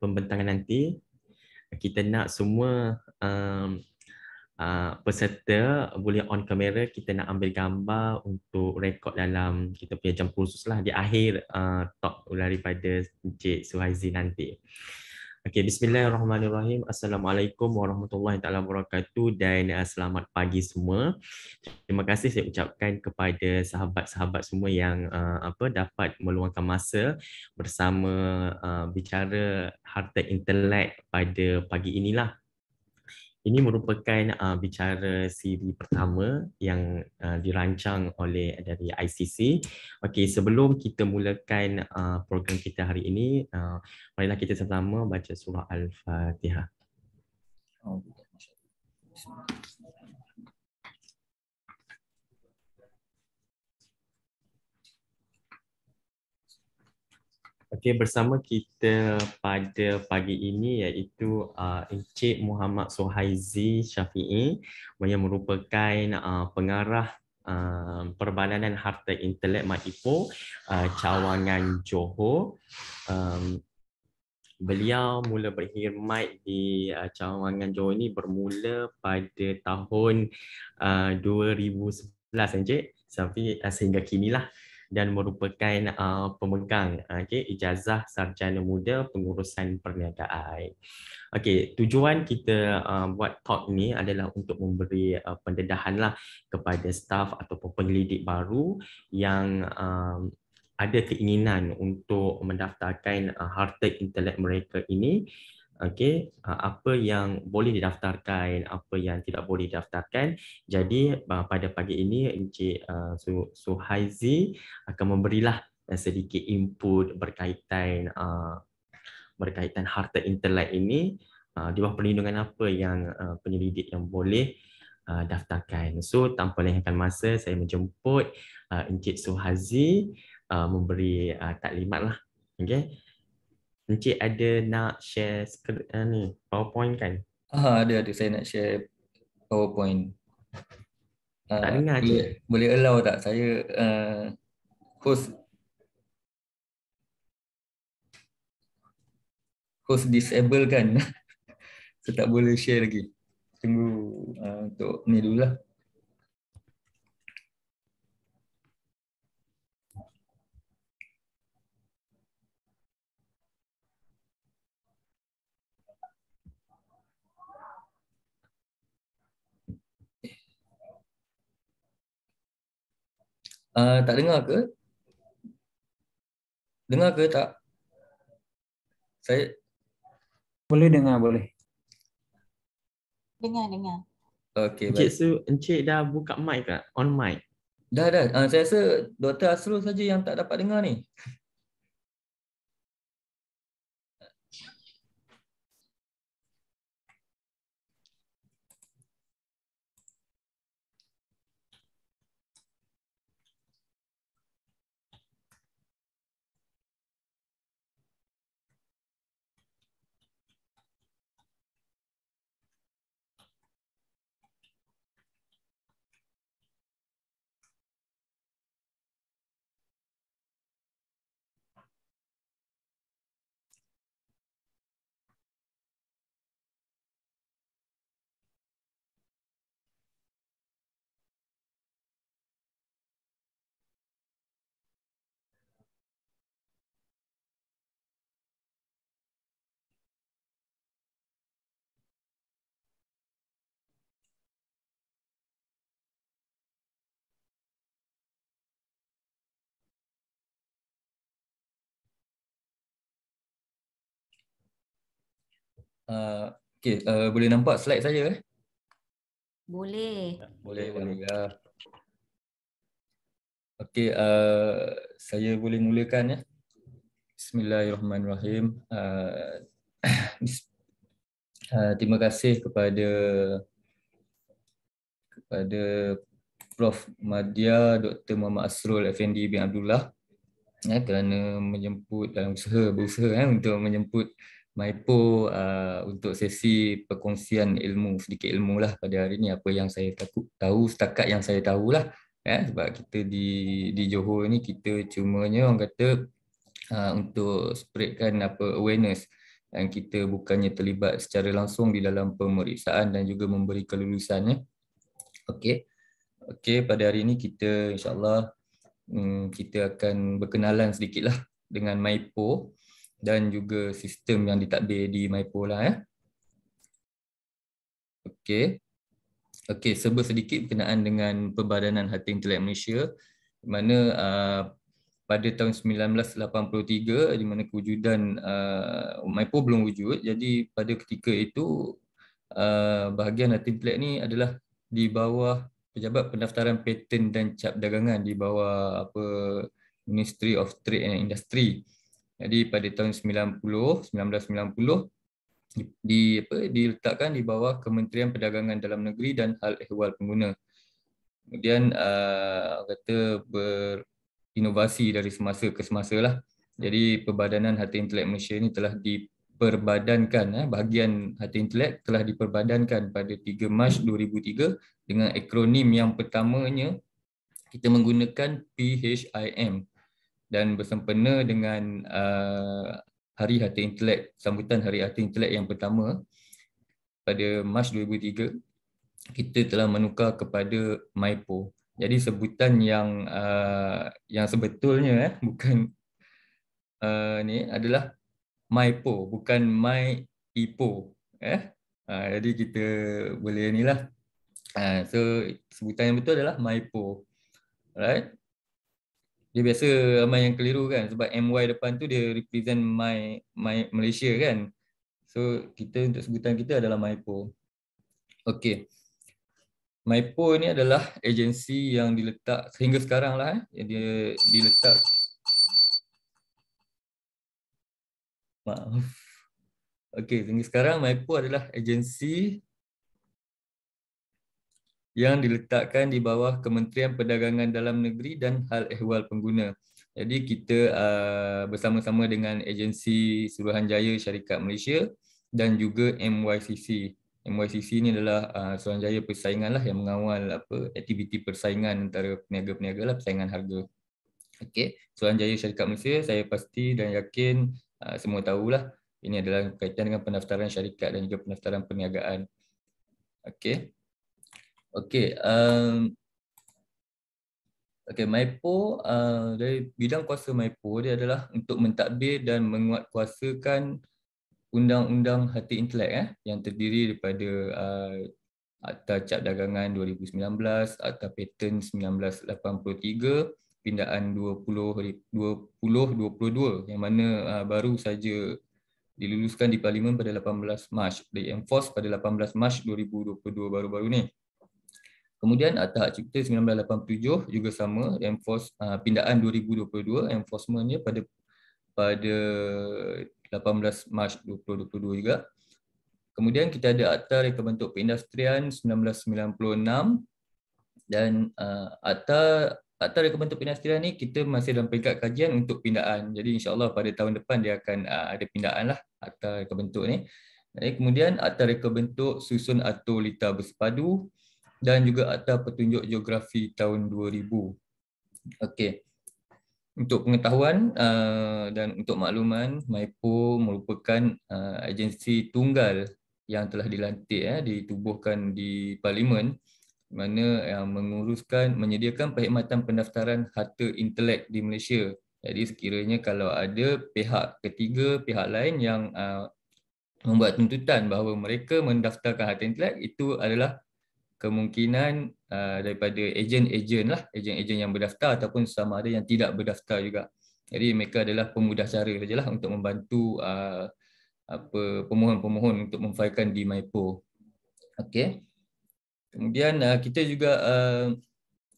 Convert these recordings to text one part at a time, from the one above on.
pembentangan nanti kita nak semua um, uh, peserta boleh on kamera kita nak ambil gambar untuk rekod dalam kita punya jam kursus lah di akhir uh, talk daripada Encik Suhaizi nanti. Okay, bismillahirrahmanirrahim. Assalamualaikum warahmatullahi taala wabarakatuh dan uh, selamat pagi semua. Terima kasih saya ucapkan kepada sahabat-sahabat semua yang uh, apa dapat meluangkan masa bersama uh, bicara harta intelek pada pagi inilah. Ini merupakan uh, bicara siri pertama yang uh, dirancang oleh dari ICC. Okey, sebelum kita mulakan uh, program kita hari ini, uh, marilah kita sama-sama baca surah Al-Fatihah. Oh. Okey bersama kita pada pagi ini iaitu uh, Encik Muhammad Sohaizi Syafi'i yang merupakan uh, pengarah uh, Perbananan Harta Intelek Mat uh, Cawangan Johor. Um, beliau mula berkhidmat di uh, Cawangan Johor ini bermula pada tahun uh, 2011 Encik Syafi'i uh, sehingga kini lah dan merupakan uh, pemegang okay, ijazah sarjana muda pengurusan perniagaan. Okay, tujuan kita uh, buat talk ni adalah untuk memberi uh, pendedahan lah kepada staf atau penyelidik baru yang um, ada keinginan untuk mendaftarkan uh, harta intelek mereka ini uh, okey ah, apa yang boleh didaftarkan apa yang tidak boleh didaftarkan jadi ah, pada pagi ini encik uh, Suhaizi akan memberilah uh, sedikit input berkaitan berkaitan harta intelek ini di bawah perlindungan apa yang penyelidik yang boleh uh, daftarkan so tanpa lengahkan masa saya menjemput encik Suhaizi uh, memberi uh, taklimatlah okey Encik ada nak share skri- uh, ah, ni, PowerPoint kan? Ah, ada ada saya nak share PowerPoint. Tak uh, dengar boleh, boleh allow tak saya uh, host host disable kan. saya tak boleh share lagi. Tunggu uh, untuk ni dululah. Eh, tak dengar ke? Dengar ke tak? Saya boleh dengar boleh. Dengar dengar. Okey. Encik tu, Su, Encik dah buka mic tak? On mic. Dah dah. Uh, saya rasa Dr. Asrul saja yang tak dapat dengar ni. Eh, okay, uh, boleh nampak slide saya eh? Boleh. Ya, boleh, boleh. Ya. Okey, uh, eh, saya boleh mulakan ya. Bismillahirrahmanirrahim. Uh, uh, terima kasih kepada kepada Prof. Madia Dr. Muhammad Asrul Effendi bin Abdullah ya, kerana menjemput dalam usaha berusaha ya, untuk menjemput Maipo uh, untuk sesi perkongsian ilmu, sedikit ilmu lah pada hari ini apa yang saya taku, tahu, setakat yang saya tahu lah. Eh, ya. sebab kita di di Johor ni kita cumanya orang kata uh, untuk spreadkan apa awareness dan kita bukannya terlibat secara langsung di dalam pemeriksaan dan juga memberi kelulusannya. Okey. Okey, pada hari ini kita insyaAllah um, hmm, kita akan berkenalan sedikitlah dengan Maipo dan juga sistem yang ditakdir di MyPo lah eh. ya. Okey. Okey, serba sedikit berkenaan dengan Perbadanan Hati Intelek Malaysia di mana uh, pada tahun 1983 di mana kewujudan uh, MyPo belum wujud jadi pada ketika itu uh, bahagian Hati Intelek ni adalah di bawah pejabat pendaftaran paten dan cap dagangan di bawah apa Ministry of Trade and Industry. Jadi pada tahun 90, 1990 di apa diletakkan di bawah Kementerian Perdagangan Dalam Negeri dan Hal Ehwal Pengguna. Kemudian uh, kata berinovasi dari semasa ke semasa lah. Jadi perbadanan Hati Intelek Malaysia ini telah diperbadankan, eh, bahagian Hati Intelek telah diperbadankan pada 3 Mac 2003 dengan akronim yang pertamanya kita menggunakan PHIM dan bersempena dengan uh, Hari Hati Intelek, sambutan Hari Hati Intelek yang pertama pada Mac 2003, kita telah menukar kepada Maipo. Jadi sebutan yang uh, yang sebetulnya eh, bukan uh, ni adalah Maipo, bukan My Ipo. Eh? Uh, jadi kita boleh inilah. Uh, so sebutan yang betul adalah Maipo, Alright dia biasa ramai yang keliru kan sebab MY depan tu dia represent my my Malaysia kan. So kita untuk sebutan kita adalah MyPo. Okay. MyPo ni adalah agensi yang diletak sehingga sekarang lah eh. Dia diletak Maaf. Okay, sehingga sekarang MyPo adalah agensi yang diletakkan di bawah Kementerian Perdagangan Dalam Negeri dan Hal Ehwal Pengguna. Jadi kita ah, bersama-sama dengan agensi Suruhanjaya Syarikat Malaysia dan juga MYCC. MYCC ini adalah ah, Suruhanjaya Persaingan lah yang mengawal apa aktiviti persaingan antara peniaga-peniaga lah, persaingan harga. Okey, Suruhanjaya Syarikat Malaysia saya pasti dan yakin uh, semua tahulah ini adalah kaitan dengan pendaftaran syarikat dan juga pendaftaran perniagaan. Okey. Okay, um, okay, MIPO uh, dari bidang kuasa Maipo dia adalah untuk mentadbir dan menguatkuasakan undang-undang hati intelek eh, yang terdiri daripada uh, Akta Cap Dagangan 2019, Akta Patent 1983, Pindaan 2022 20, yang mana uh, baru saja diluluskan di Parlimen pada 18 Mac, di enforce pada 18 Mac 2022 baru-baru ni. Kemudian atas hak cipta 1987 juga sama enforce ah, pindaan 2022 enforcementnya pada pada 18 Mac 2022 juga. Kemudian kita ada Akta Reka Bentuk Perindustrian 1996 dan uh, ah, Akta Akta Reka Bentuk Perindustrian ni kita masih dalam peringkat kajian untuk pindaan. Jadi insyaAllah pada tahun depan dia akan uh, ada pindaan lah Akta Reka Bentuk ni. Jadi, eh, kemudian Akta Reka Bentuk Susun Atur Lita Bersepadu dan juga Akta Petunjuk Geografi tahun 2000. Okey. Untuk pengetahuan uh, dan untuk makluman, MIPO merupakan uh, agensi tunggal yang telah dilantik, eh, ditubuhkan di Parlimen mana yang menguruskan, menyediakan perkhidmatan pendaftaran harta intelek di Malaysia. Jadi sekiranya kalau ada pihak ketiga, pihak lain yang uh, membuat tuntutan bahawa mereka mendaftarkan harta intelek, itu adalah kemungkinan uh, daripada ejen-ejen lah, ejen-ejen yang berdaftar ataupun sama ada yang tidak berdaftar juga. Jadi mereka adalah pemudah cara lah untuk membantu uh, pemohon-pemohon untuk memfailkan di MyPo. Okey. Kemudian uh, kita juga uh,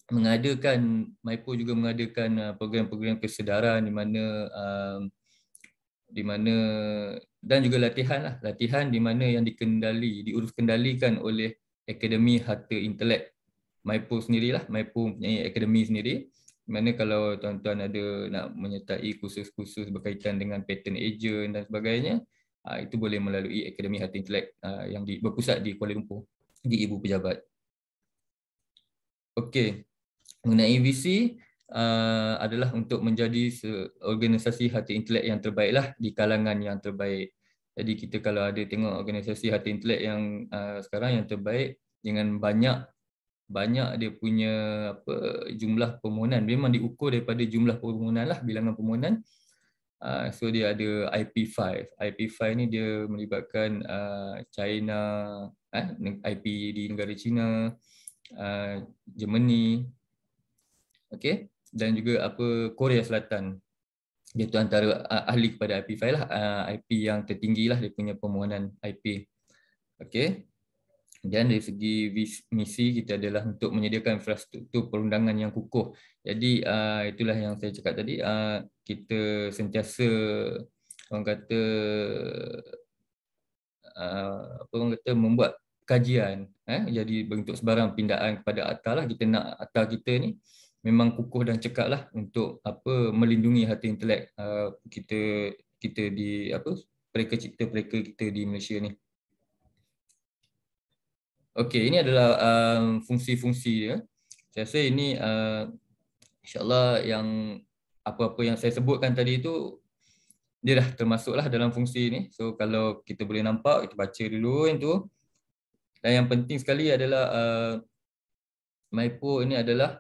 mengadakan MyPo juga mengadakan uh, program-program uh, kesedaran di mana uh, di mana dan juga latihan lah latihan di mana yang dikendali diurus kendalikan oleh Akademi Harta Intellect MyPo sendirilah, MyPo punya akademi sendiri mana kalau tuan-tuan ada nak menyertai kursus-kursus berkaitan dengan pattern agent dan sebagainya ah, itu boleh melalui Akademi Harta Intellect ah, yang berpusat di Kuala Lumpur di Ibu Pejabat Okey, mengenai VC ah, adalah untuk menjadi organisasi Hati intelek yang terbaiklah di kalangan yang terbaik jadi kita kalau ada tengok organisasi hati intelek yang uh, sekarang yang terbaik dengan banyak banyak dia punya apa jumlah permohonan memang diukur daripada jumlah permohonan lah bilangan permohonan uh, so dia ada IP5 IP5 ni dia melibatkan uh, China eh, IP di negara China uh, Germany okay dan juga apa Korea Selatan dia antara uh, ahli kepada IP file lah, uh, ah, IP yang tertinggi lah dia punya permohonan IP. Okay. Dan dari segi misi kita adalah untuk menyediakan infrastruktur perundangan yang kukuh. Jadi uh, itulah yang saya cakap tadi, uh, kita sentiasa orang kata uh, apa orang kata membuat kajian eh? jadi bentuk sebarang pindaan kepada atalah kita nak atal kita ni memang kukuh dan cekat lah untuk apa melindungi hati intelek uh, kita kita di apa mereka cipta mereka kita di Malaysia ni. Okey, ini adalah um, fungsi-fungsi dia. Ya. Saya rasa ini uh, insyaAllah yang apa-apa yang saya sebutkan tadi itu dia dah termasuklah dalam fungsi ini. So kalau kita boleh nampak, kita baca dulu yang tu. Dan yang penting sekali adalah uh, MyPo ini adalah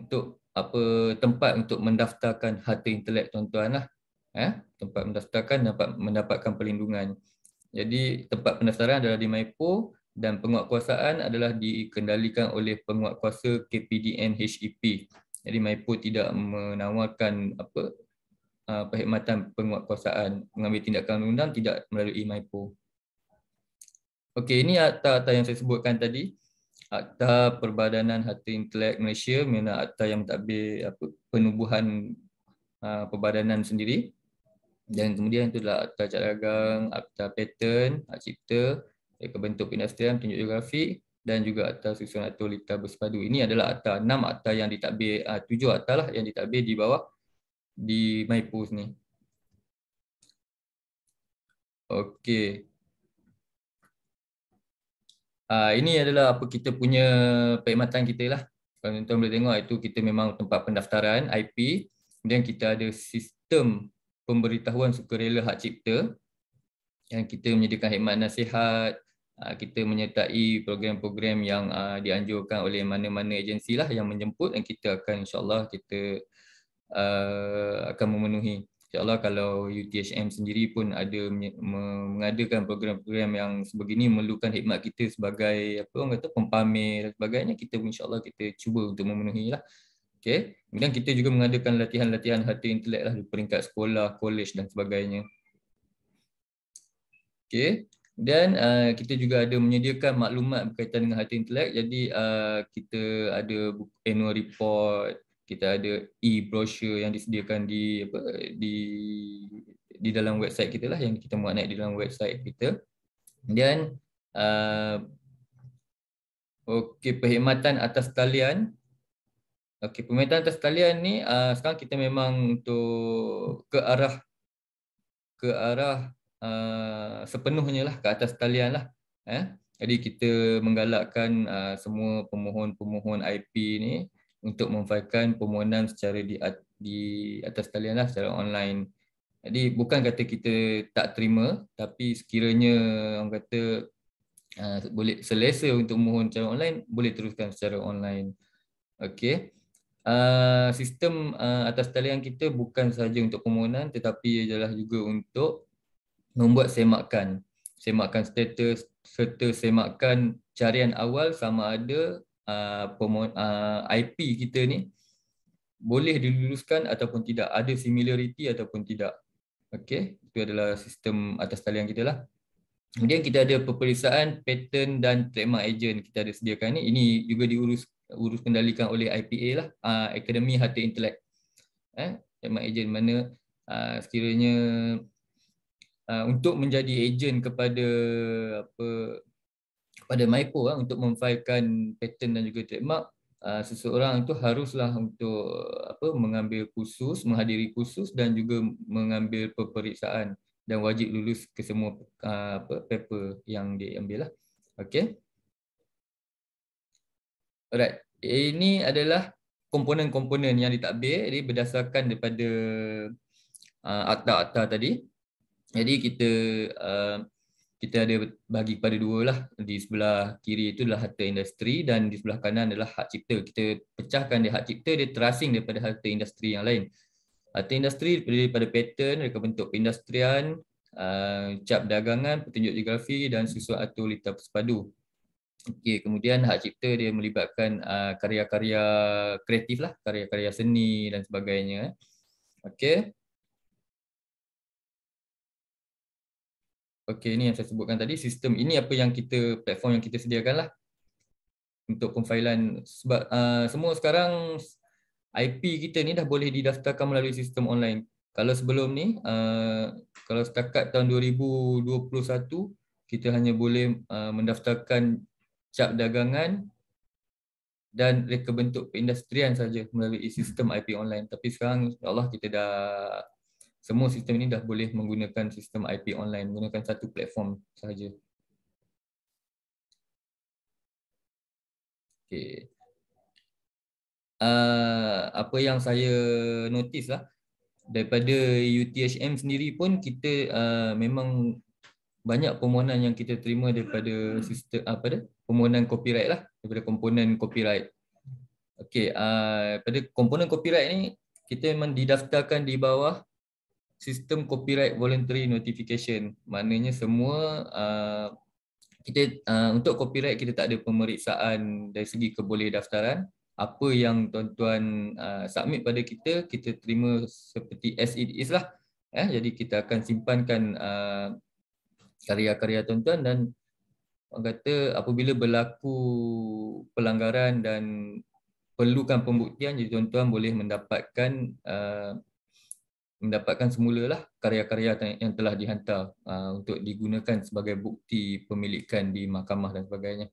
untuk apa tempat untuk mendaftarkan harta intelek tuan-tuanlah eh tempat mendaftarkan dapat mendapatkan perlindungan jadi tempat pendaftaran adalah di Maipo dan penguatkuasaan adalah dikendalikan oleh penguatkuasa KPDN HEP jadi Maipo tidak menawarkan apa ah, perkhidmatan penguatkuasaan mengambil tindakan undang tidak melalui Maipo. okey ini akta-akta yang saya sebutkan tadi Akta Perbadanan Harta Intelek Malaysia mana akta yang mentadbir apa penubuhan aa, ha, perbadanan sendiri dan kemudian itu adalah akta cara dagang, akta paten, hak cipta, reka bentuk perindustrian, petunjuk geografi dan juga akta susunan atur lita bersepadu. Ini adalah akta enam akta yang ditadbir ha, tujuh akta lah yang ditadbir di bawah di MyPost ni. Okey. Ah, ini adalah apa kita punya perkhidmatan kita lah. Kalau tuan-tuan boleh tengok itu kita memang tempat pendaftaran IP. Kemudian kita ada sistem pemberitahuan sukarela hak cipta yang kita menyediakan khidmat nasihat, ah, kita menyertai program-program yang ah, dianjurkan oleh mana-mana agensi lah yang menjemput dan kita akan insyaAllah kita akan memenuhi InsyaAllah kalau UTHM sendiri pun ada mengadakan program-program yang sebegini memerlukan khidmat kita sebagai apa orang kata pempamer dan sebagainya kita insyaAllah kita cuba untuk memenuhinya, lah. Okay. Kemudian kita juga mengadakan latihan-latihan hati intelek lah di peringkat sekolah, college dan sebagainya. Okay. Dan uh, kita juga ada menyediakan maklumat berkaitan dengan hati intelek. Jadi uh, kita ada annual report, kita ada e-brochure yang disediakan di apa di di dalam website kita lah yang kita muat naik di dalam website kita dan uh, okey perkhidmatan atas talian okey perkhidmatan atas talian ni uh, sekarang kita memang untuk ke arah ke arah Uh, sepenuhnya lah ke atas talian lah. Eh? Jadi kita menggalakkan uh, semua pemohon-pemohon IP ni untuk memfailkan permohonan secara di, di atas talian lah, secara online. Jadi bukan kata kita tak terima tapi sekiranya orang kata uh, boleh selesa untuk mohon secara online boleh teruskan secara online. Okey. Uh, sistem uh, atas talian kita bukan sahaja untuk permohonan tetapi ia adalah juga untuk membuat semakan. Semakan status serta semakan carian awal sama ada Uh, uh, IP kita ni boleh diluluskan ataupun tidak ada similarity ataupun tidak okey itu adalah sistem atas talian kita lah kemudian kita ada peperiksaan pattern dan trademark agent kita ada sediakan ni ini juga diurus urus kendalikan oleh IPA lah Academy ah, Harta Intellect eh trademark agent mana ah, sekiranya ah, untuk menjadi agent kepada apa pada MIPO uh, ah, untuk memfailkan pattern dan juga trademark uh, seseorang itu haruslah untuk apa mengambil kursus, menghadiri kursus dan juga mengambil peperiksaan dan wajib lulus ke semua uh, paper yang diambil lah. okay? Alright. Ini adalah komponen-komponen yang ditakbir jadi berdasarkan daripada uh, akta-akta tadi. Jadi kita uh, kita ada bagi pada dua lah. Di sebelah kiri itu adalah harta industri dan di sebelah kanan adalah hak cipta. Kita pecahkan dia hak cipta, dia terasing daripada harta industri yang lain. Harta industri daripada pattern, reka bentuk perindustrian, uh, cap dagangan, petunjuk geografi dan susuan atur lita persepadu. Okay, kemudian hak cipta dia melibatkan uh, karya-karya kreatif lah, karya-karya seni dan sebagainya. Okay. Okey, ini yang saya sebutkan tadi. Sistem ini apa yang kita, platform yang kita sediakan lah. Untuk pemfailan. Sebab uh, semua sekarang IP kita ni dah boleh didaftarkan melalui sistem online. Kalau sebelum ni, uh, kalau setakat tahun 2021, kita hanya boleh uh, mendaftarkan cap dagangan dan reka bentuk perindustrian saja melalui sistem IP online. Tapi sekarang, ya Allah kita dah semua sistem ini dah boleh menggunakan sistem IP online menggunakan satu platform sahaja. Okay. Uh, ah, apa yang saya notice lah daripada UTHM sendiri pun kita uh, memang banyak permohonan yang kita terima daripada sistem apa dah permohonan copyright lah daripada komponen copyright. Okey, uh, pada komponen copyright ni kita memang didaftarkan di bawah sistem copyright voluntary notification. Maknanya semua uh, kita uh, untuk copyright kita tak ada pemeriksaan dari segi keboleh daftaran. Apa yang tuan-tuan uh, submit pada kita, kita terima seperti as it is lah. Eh, jadi kita akan simpankan uh, karya-karya tuan-tuan dan orang kata apabila berlaku pelanggaran dan perlukan pembuktian, jadi tuan-tuan boleh mendapatkan uh, mendapatkan semula lah karya-karya yang telah dihantar uh, untuk digunakan sebagai bukti pemilikan di mahkamah dan sebagainya.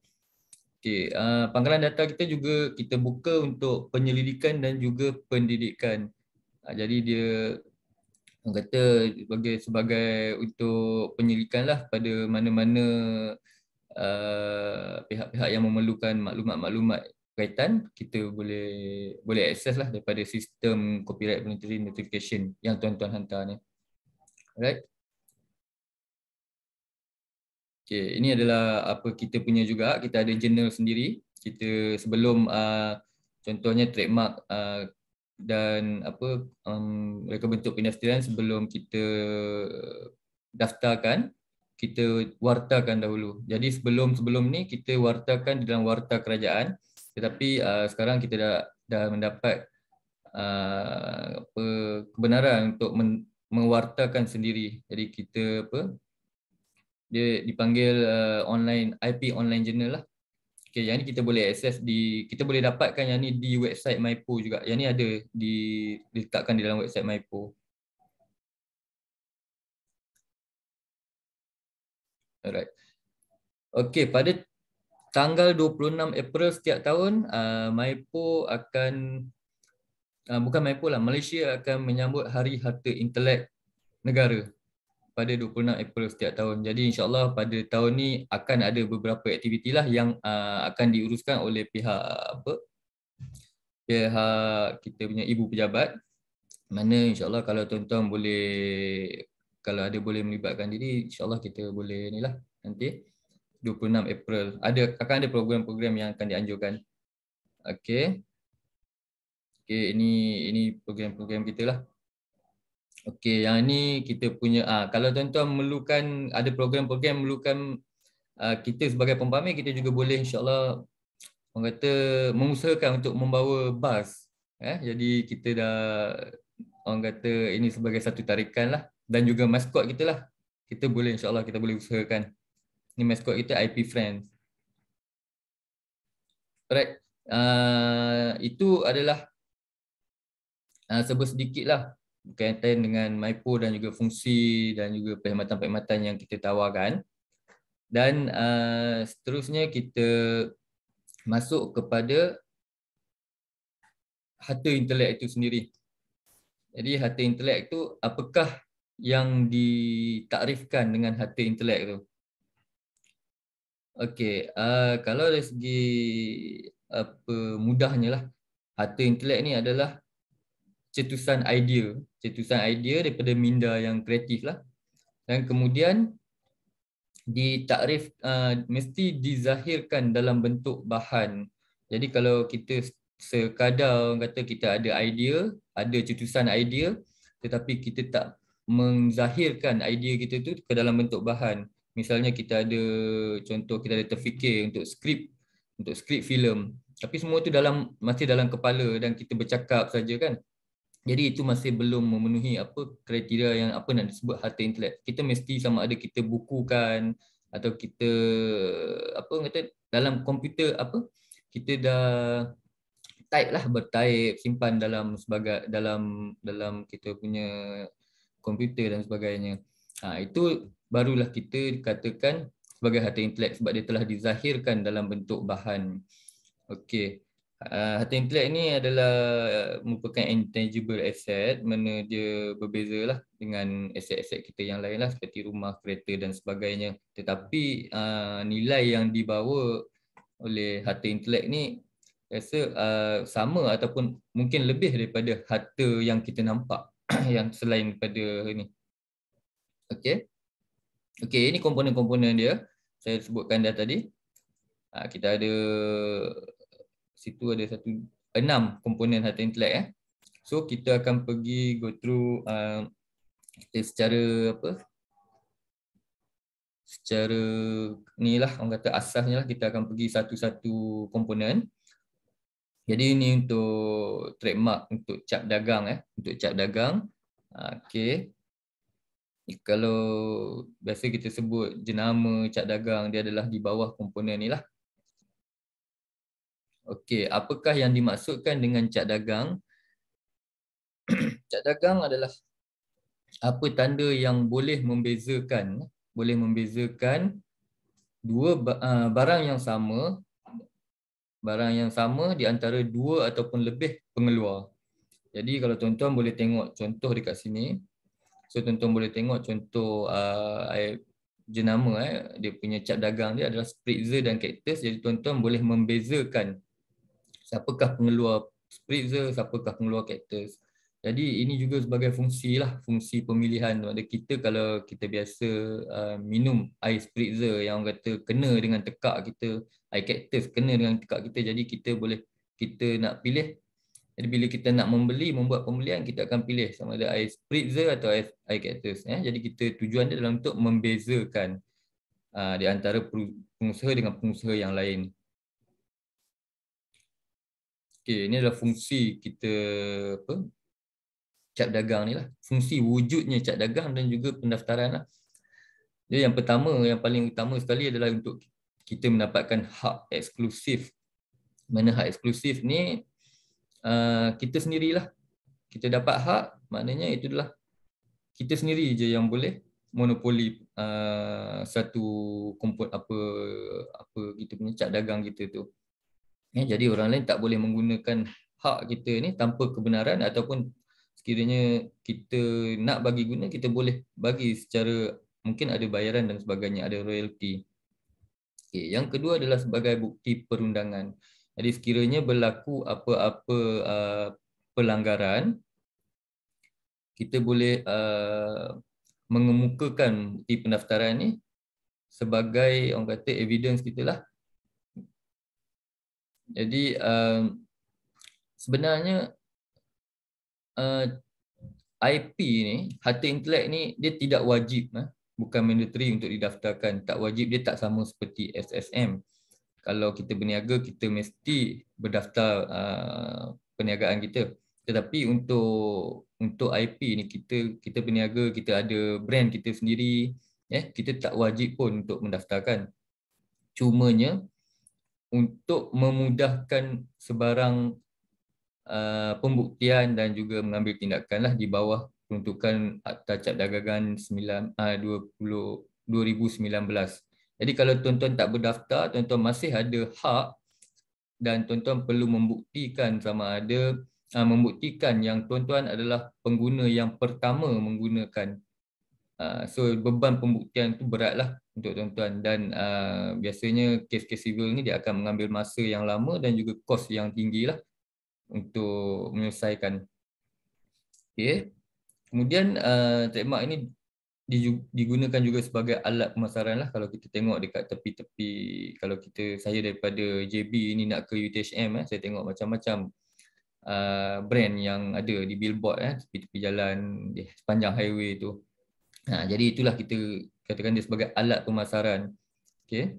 Okay, uh, pangkalan data kita juga kita buka untuk penyelidikan dan juga pendidikan. Uh, jadi dia orang kata sebagai sebagai untuk penyelidikan lah pada mana-mana uh, pihak-pihak yang memerlukan maklumat-maklumat Kaitan kita boleh boleh access lah daripada sistem copyright voluntary notification yang tuan-tuan hantar ni. Alright. Okay, ini adalah apa kita punya juga. Kita ada journal sendiri. Kita sebelum uh, contohnya trademark uh, dan apa um, mereka bentuk pendaftaran sebelum kita daftarkan kita wartakan dahulu. Jadi sebelum sebelum ni kita wartakan di dalam warta kerajaan tetapi uh, sekarang kita dah dah mendapat uh, apa kebenaran untuk men, mewartakan sendiri jadi kita apa dia dipanggil uh, online IP online journal lah okey yang ni kita boleh access di kita boleh dapatkan yang ni di website mypo juga yang ni ada di diletakkan di dalam website mypo alright Okey, pada tanggal 26 April setiap tahun uh, Maipo akan uh, bukan Maipo lah Malaysia akan menyambut Hari Harta Intelek Negara pada 26 April setiap tahun. Jadi insyaAllah pada tahun ni akan ada beberapa aktiviti lah yang uh, akan diuruskan oleh pihak apa pihak kita punya ibu pejabat mana insyaAllah kalau tuan-tuan boleh kalau ada boleh melibatkan diri insyaAllah kita boleh ni lah nanti. 26 April. Ada akan ada program-program yang akan dianjurkan. Okey. Okey, ini ini program-program kita lah. Okey, yang ini kita punya ah kalau tuan-tuan memerlukan ada program-program memerlukan uh, kita sebagai pembamir kita juga boleh insya-Allah orang mengusahakan untuk membawa bas eh jadi kita dah orang kata ini sebagai satu tarikan lah dan juga maskot kita lah kita boleh insya-Allah kita boleh usahakan ni mascot kita IP Friends. Alright. Uh, itu adalah uh, ah, sebut sedikit lah berkaitan dengan MyPo dan juga fungsi dan juga perkhidmatan-perkhidmatan yang kita tawarkan. Dan uh, seterusnya kita masuk kepada harta intelek itu sendiri. Jadi harta intelek itu apakah yang ditakrifkan dengan harta intelek itu? Okey, uh, kalau dari segi apa mudahnya lah, harta intelek ni adalah cetusan idea, cetusan idea daripada minda yang kreatif lah. Dan kemudian ditakrif uh, mesti dizahirkan dalam bentuk bahan. Jadi kalau kita sekadar kata kita ada idea, ada cetusan idea tetapi kita tak menzahirkan idea kita tu ke dalam bentuk bahan. Misalnya kita ada contoh kita ada terfikir untuk skrip untuk skrip filem tapi semua itu dalam masih dalam kepala dan kita bercakap saja kan. Jadi itu masih belum memenuhi apa kriteria yang apa nak disebut harta intelek. Kita mesti sama ada kita bukukan atau kita apa kata dalam komputer apa kita dah type lah bertaip simpan dalam sebagai dalam dalam kita punya komputer dan sebagainya. Ha, itu barulah kita katakan sebagai harta intelek sebab dia telah dizahirkan dalam bentuk bahan. Okey. Ah, harta intelek ni adalah eh, merupakan intangible asset mana dia lah dengan aset-aset kita yang lain lah seperti rumah, kereta dan sebagainya. Tetapi ah, nilai yang dibawa oleh harta intelek ni rasa ah, sama ataupun mungkin lebih daripada harta yang kita nampak yang selain daripada ni. Okey. Okey, ini komponen-komponen dia. Saya sebutkan dah tadi. Ha, kita ada situ ada satu enam komponen hati intelek eh. So kita akan pergi go through uh, kita secara apa? Secara ni lah orang kata asasnya lah kita akan pergi satu-satu komponen. Jadi ini untuk trademark untuk cap dagang eh, untuk cap dagang. Ha, okey kalau biasa kita sebut jenama cat dagang dia adalah di bawah komponen ni lah. Okey, apakah yang dimaksudkan dengan cat dagang? cat dagang adalah apa tanda yang boleh membezakan boleh membezakan dua ah, barang yang sama barang yang sama di antara dua ataupun lebih pengeluar. Jadi kalau tuan-tuan boleh tengok contoh dekat sini So tuan-tuan boleh tengok contoh uh, air jenama eh, dia punya cap dagang dia adalah spritzer dan cactus. Jadi tuan-tuan boleh membezakan siapakah pengeluar spritzer, siapakah pengeluar cactus. Jadi ini juga sebagai fungsi lah, fungsi pemilihan. Ada kita kalau kita biasa uh, minum air spritzer yang orang kata kena dengan tekak kita, air cactus kena dengan tekak kita, jadi kita boleh kita nak pilih jadi bila kita nak membeli, membuat pembelian, kita akan pilih sama ada air spritzer atau air, air cactus. Eh. Jadi kita tujuan dia dalam untuk membezakan uh, di antara pengusaha dengan pengusaha yang lain. Okay, ini adalah fungsi kita apa? cap dagang ni lah. Fungsi wujudnya cap dagang dan juga pendaftaran lah. Jadi yang pertama, yang paling utama sekali adalah untuk kita mendapatkan hak eksklusif. Mana hak eksklusif ni Eh, kita sendirilah. Kita dapat hak, maknanya itu adalah kita sendiri je yang boleh monopoli uh, satu komput apa apa kita punya cat dagang kita tu. Eh, jadi orang lain tak boleh menggunakan hak kita ni tanpa kebenaran ataupun sekiranya kita nak bagi guna kita boleh bagi secara mungkin ada bayaran dan sebagainya ada royalty. Okay, yang kedua adalah sebagai bukti perundangan. Jadi sekiranya berlaku apa-apa uh, pelanggaran, kita boleh uh, mengemukakan bukti pendaftaran ini sebagai orang kata evidence kita lah. Jadi uh, sebenarnya uh, IP ni, harta intelek ni dia tidak wajib, eh? bukan mandatory untuk didaftarkan. Tak wajib dia tak sama seperti SSM kalau kita berniaga kita mesti berdaftar uh, perniagaan kita tetapi untuk untuk IP ni kita kita berniaga kita ada brand kita sendiri eh kita tak wajib pun untuk mendaftarkan Cuma nya untuk memudahkan sebarang uh, pembuktian dan juga mengambil tindakan lah di bawah peruntukan Akta Cap Dagangan 9, uh, 20, 2019. Jadi kalau tuan-tuan tak berdaftar, tuan-tuan masih ada hak dan tuan-tuan perlu membuktikan sama ada uh, membuktikan yang tuan-tuan adalah pengguna yang pertama menggunakan. Uh, so beban pembuktian itu beratlah untuk tuan-tuan dan uh, biasanya kes-kes civil ni dia akan mengambil masa yang lama dan juga kos yang tinggilah untuk menyelesaikan. Okey. Kemudian uh, trademark ini digunakan juga sebagai alat pemasaran lah kalau kita tengok dekat tepi-tepi kalau kita saya daripada JB ini nak ke UTHM eh, saya tengok macam-macam uh, brand yang ada di billboard eh, tepi-tepi jalan eh, sepanjang highway tu ha, jadi itulah kita katakan dia sebagai alat pemasaran okay.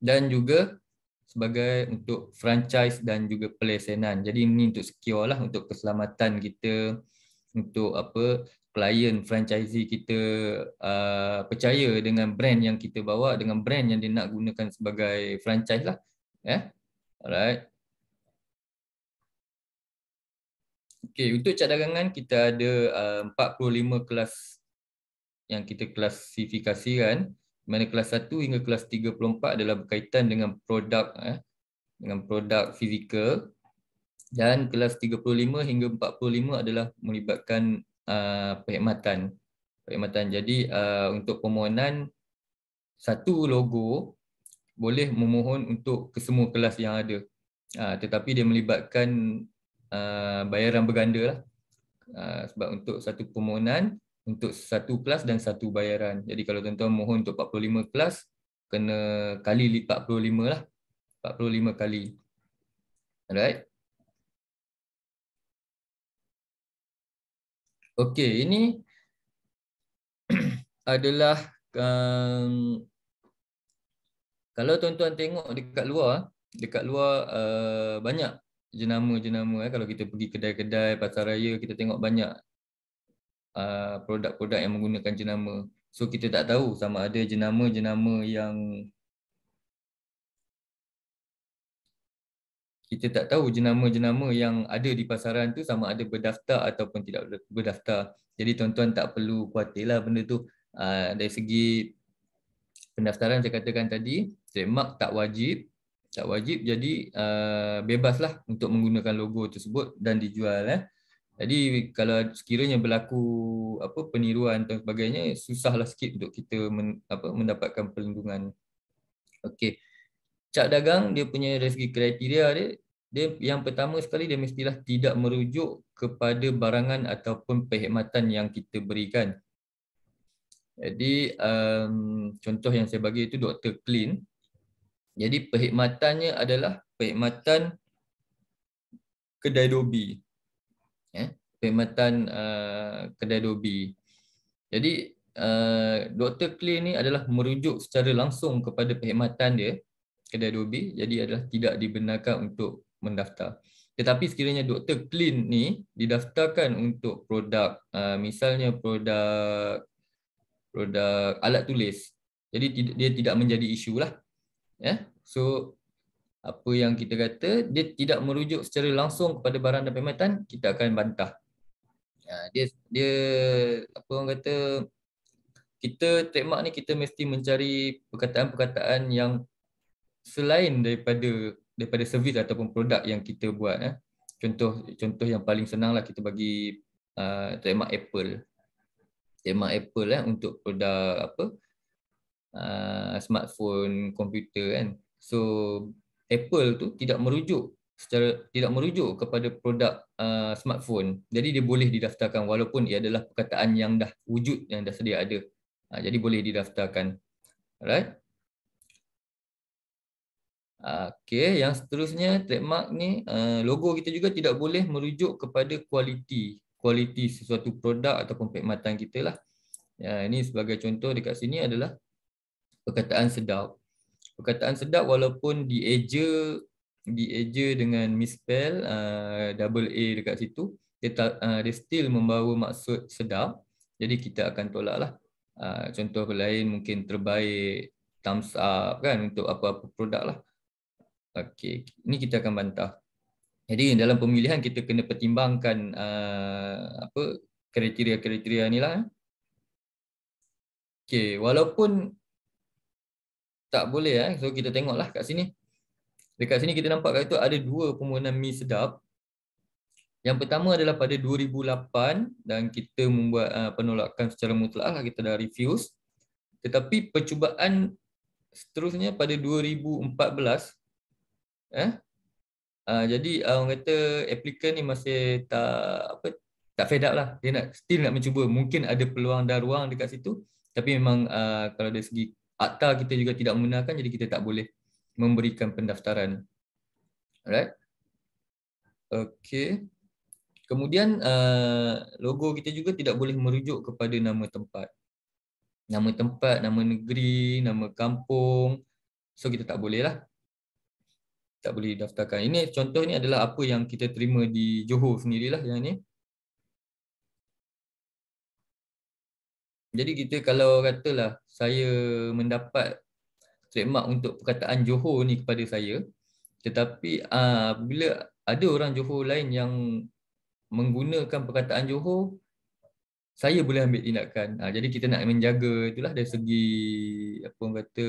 dan juga sebagai untuk franchise dan juga pelesenan jadi ini untuk secure lah untuk keselamatan kita untuk apa klien franchisee kita uh, percaya dengan brand yang kita bawa dengan brand yang dia nak gunakan sebagai franchise lah ya yeah. alright okey untuk cadangan kita ada uh, 45 kelas yang kita klasifikasikan mana kelas 1 hingga kelas 34 adalah berkaitan dengan produk eh, dengan produk fizikal dan kelas 35 hingga 45 adalah melibatkan Uh, perkhidmatan. Perkhidmatan. Jadi uh, untuk permohonan satu logo boleh memohon untuk kesemua kelas yang ada. Uh, tetapi dia melibatkan uh, bayaran berganda lah. Uh, sebab untuk satu permohonan untuk satu kelas dan satu bayaran. Jadi kalau tuan-tuan mohon untuk 45 kelas kena kali 45 lah. 45 kali. Alright. Okey, ini adalah um, kalau tuan-tuan tengok dekat luar, dekat luar uh, banyak jenama-jenama eh kalau kita pergi kedai-kedai pasar raya kita tengok banyak uh, produk-produk uh, yang menggunakan jenama. So kita tak tahu sama ada jenama-jenama yang kita tak tahu jenama-jenama yang ada di pasaran tu sama ada berdaftar ataupun tidak berdaftar. Jadi tuan-tuan tak perlu khuatirlah benda tu. Ah, dari segi pendaftaran saya katakan tadi, trademark tak wajib. Tak wajib jadi ah, bebaslah untuk menggunakan logo tersebut dan dijual. Eh. Jadi kalau sekiranya berlaku apa peniruan dan sebagainya, susahlah sikit untuk kita mendapatkan perlindungan. Okey. Cak dagang dia punya dari segi kriteria dia, dia yang pertama sekali dia mestilah tidak merujuk kepada barangan ataupun perkhidmatan yang kita berikan. Jadi um, contoh yang saya bagi itu Dr. Clean. Jadi perkhidmatannya adalah perkhidmatan kedai dobi. Ya, eh, perkhidmatan uh, kedai dobi. Jadi uh, eh, Dr. Clean ni adalah merujuk secara langsung kepada perkhidmatan dia kedai 2B jadi adalah tidak dibenarkan untuk mendaftar. Tetapi sekiranya Dr. Clean ni didaftarkan untuk produk uh, misalnya produk produk alat tulis. Jadi dia tidak menjadi isu lah. Yeah? So apa yang kita kata dia tidak merujuk secara langsung kepada barang dan perkhidmatan kita akan bantah. Ya, dia dia apa orang kata kita trademark ni kita mesti mencari perkataan-perkataan yang selain daripada daripada servis ataupun produk yang kita buat eh. Contoh contoh yang paling senanglah kita bagi uh, tema Apple. Tema Apple eh untuk produk apa? Uh, smartphone, komputer kan. So Apple tu tidak merujuk secara tidak merujuk kepada produk uh, smartphone. Jadi dia boleh didaftarkan walaupun ia adalah perkataan yang dah wujud yang dah sedia ada. Uh, jadi boleh didaftarkan. Alright? Okey, yang seterusnya trademark ni eh, logo kita juga tidak boleh merujuk kepada kualiti kualiti sesuatu produk ataupun perkhidmatan kita lah. Ya, ini sebagai contoh dekat sini adalah perkataan sedap. Perkataan sedap walaupun dieja dieja dengan misspell uh, double A dekat situ, dia, ta, uh, eh, dia still membawa maksud sedap. Jadi kita akan tolak lah. Uh, contoh lain mungkin terbaik thumbs up kan untuk apa-apa produk lah. Okey, ini kita akan bantah. Jadi dalam pemilihan kita kena pertimbangkan uh, apa kriteria-kriteria lah. Eh. Okey, walaupun tak boleh eh. So kita tengoklah kat sini. Dekat sini kita nampak kat itu ada dua permohonan mi sedap. Yang pertama adalah pada 2008 dan kita membuat uh, penolakan secara mutlaklah kita dah refuse. Tetapi percubaan seterusnya pada 2014 eh uh, jadi uh, orang kata applicant ni masih tak apa tak fed up lah dia nak still nak mencuba mungkin ada peluang dan ruang dekat situ tapi memang uh, kalau dari segi akta kita juga tidak menggunakan jadi kita tak boleh memberikan pendaftaran alright okey kemudian uh, logo kita juga tidak boleh merujuk kepada nama tempat nama tempat nama negeri nama kampung so kita tak boleh lah tak boleh daftarkan. Ini contoh ni adalah apa yang kita terima di Johor sendirilah yang ni. Jadi kita kalau katalah saya mendapat trademark untuk perkataan Johor ni kepada saya tetapi apabila ah, uh, ada orang Johor lain yang menggunakan perkataan Johor saya boleh ambil tindakan. Uh, jadi kita nak menjaga itulah dari segi apa orang kata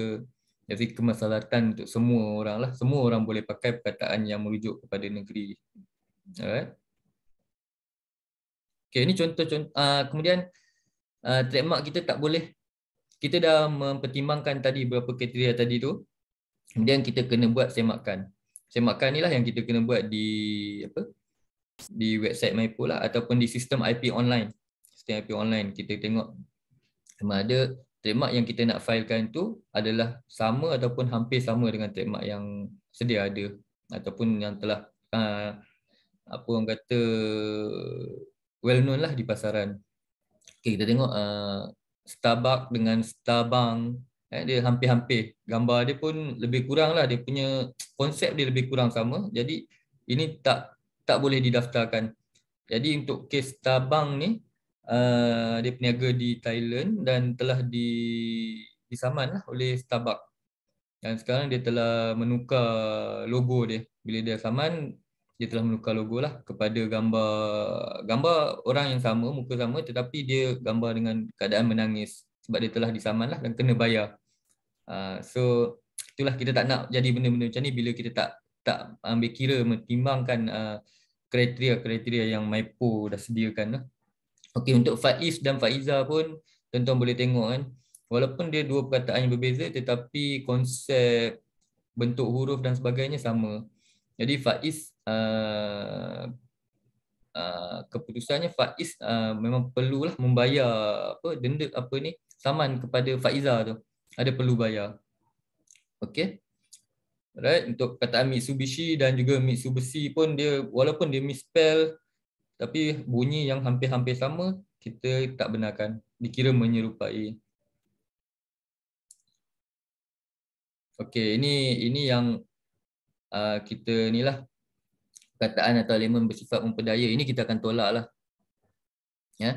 jadi kemaslahatan untuk semua orang lah. Semua orang boleh pakai perkataan yang merujuk kepada negeri. Alright. Okay, ini contoh-contoh. Uh, ah, kemudian, uh, trademark kita tak boleh. Kita dah mempertimbangkan tadi beberapa kriteria tadi tu. Kemudian kita kena buat semakan. Semakan inilah yang kita kena buat di apa? Di website MyPool lah ataupun di sistem IP online. Sistem IP online. Kita tengok sama ada trademark yang kita nak failkan tu adalah sama ataupun hampir sama dengan trademark yang sedia ada ataupun yang telah uh, apa orang kata well known lah di pasaran. Okay, kita tengok uh, ha, Starbuck dengan Starbang eh, dia hampir-hampir gambar dia pun lebih kurang lah dia punya konsep dia lebih kurang sama jadi ini tak tak boleh didaftarkan. Jadi untuk kes Starbang ni uh, dia peniaga di Thailand dan telah di disaman lah oleh Starbucks. Dan sekarang dia telah menukar logo dia. Bila dia saman, dia telah menukar logo lah kepada gambar gambar orang yang sama, muka sama tetapi dia gambar dengan keadaan menangis sebab dia telah disaman lah dan kena bayar. Uh, so itulah kita tak nak jadi benda-benda macam ni bila kita tak tak ambil kira, mentimbangkan uh, kriteria-kriteria yang MyPo e dah sediakan lah. Okey untuk Faiz dan Faiza pun tuan-tuan boleh tengok kan. Walaupun dia dua perkataan yang berbeza tetapi konsep bentuk huruf dan sebagainya sama. Jadi Faiz uh, uh, keputusannya Faiz uh, memang perlulah membayar apa denda apa ni saman kepada Faiza tu. Ada perlu bayar. Okey. Right untuk perkataan Mitsubishi dan juga Mitsubishi pun dia walaupun dia misspell tapi bunyi yang hampir-hampir sama kita tak benarkan dikira menyerupai okey ini ini yang uh, kita lah kataan atau elemen bersifat memperdaya ini kita akan tolak lah. ya yeah.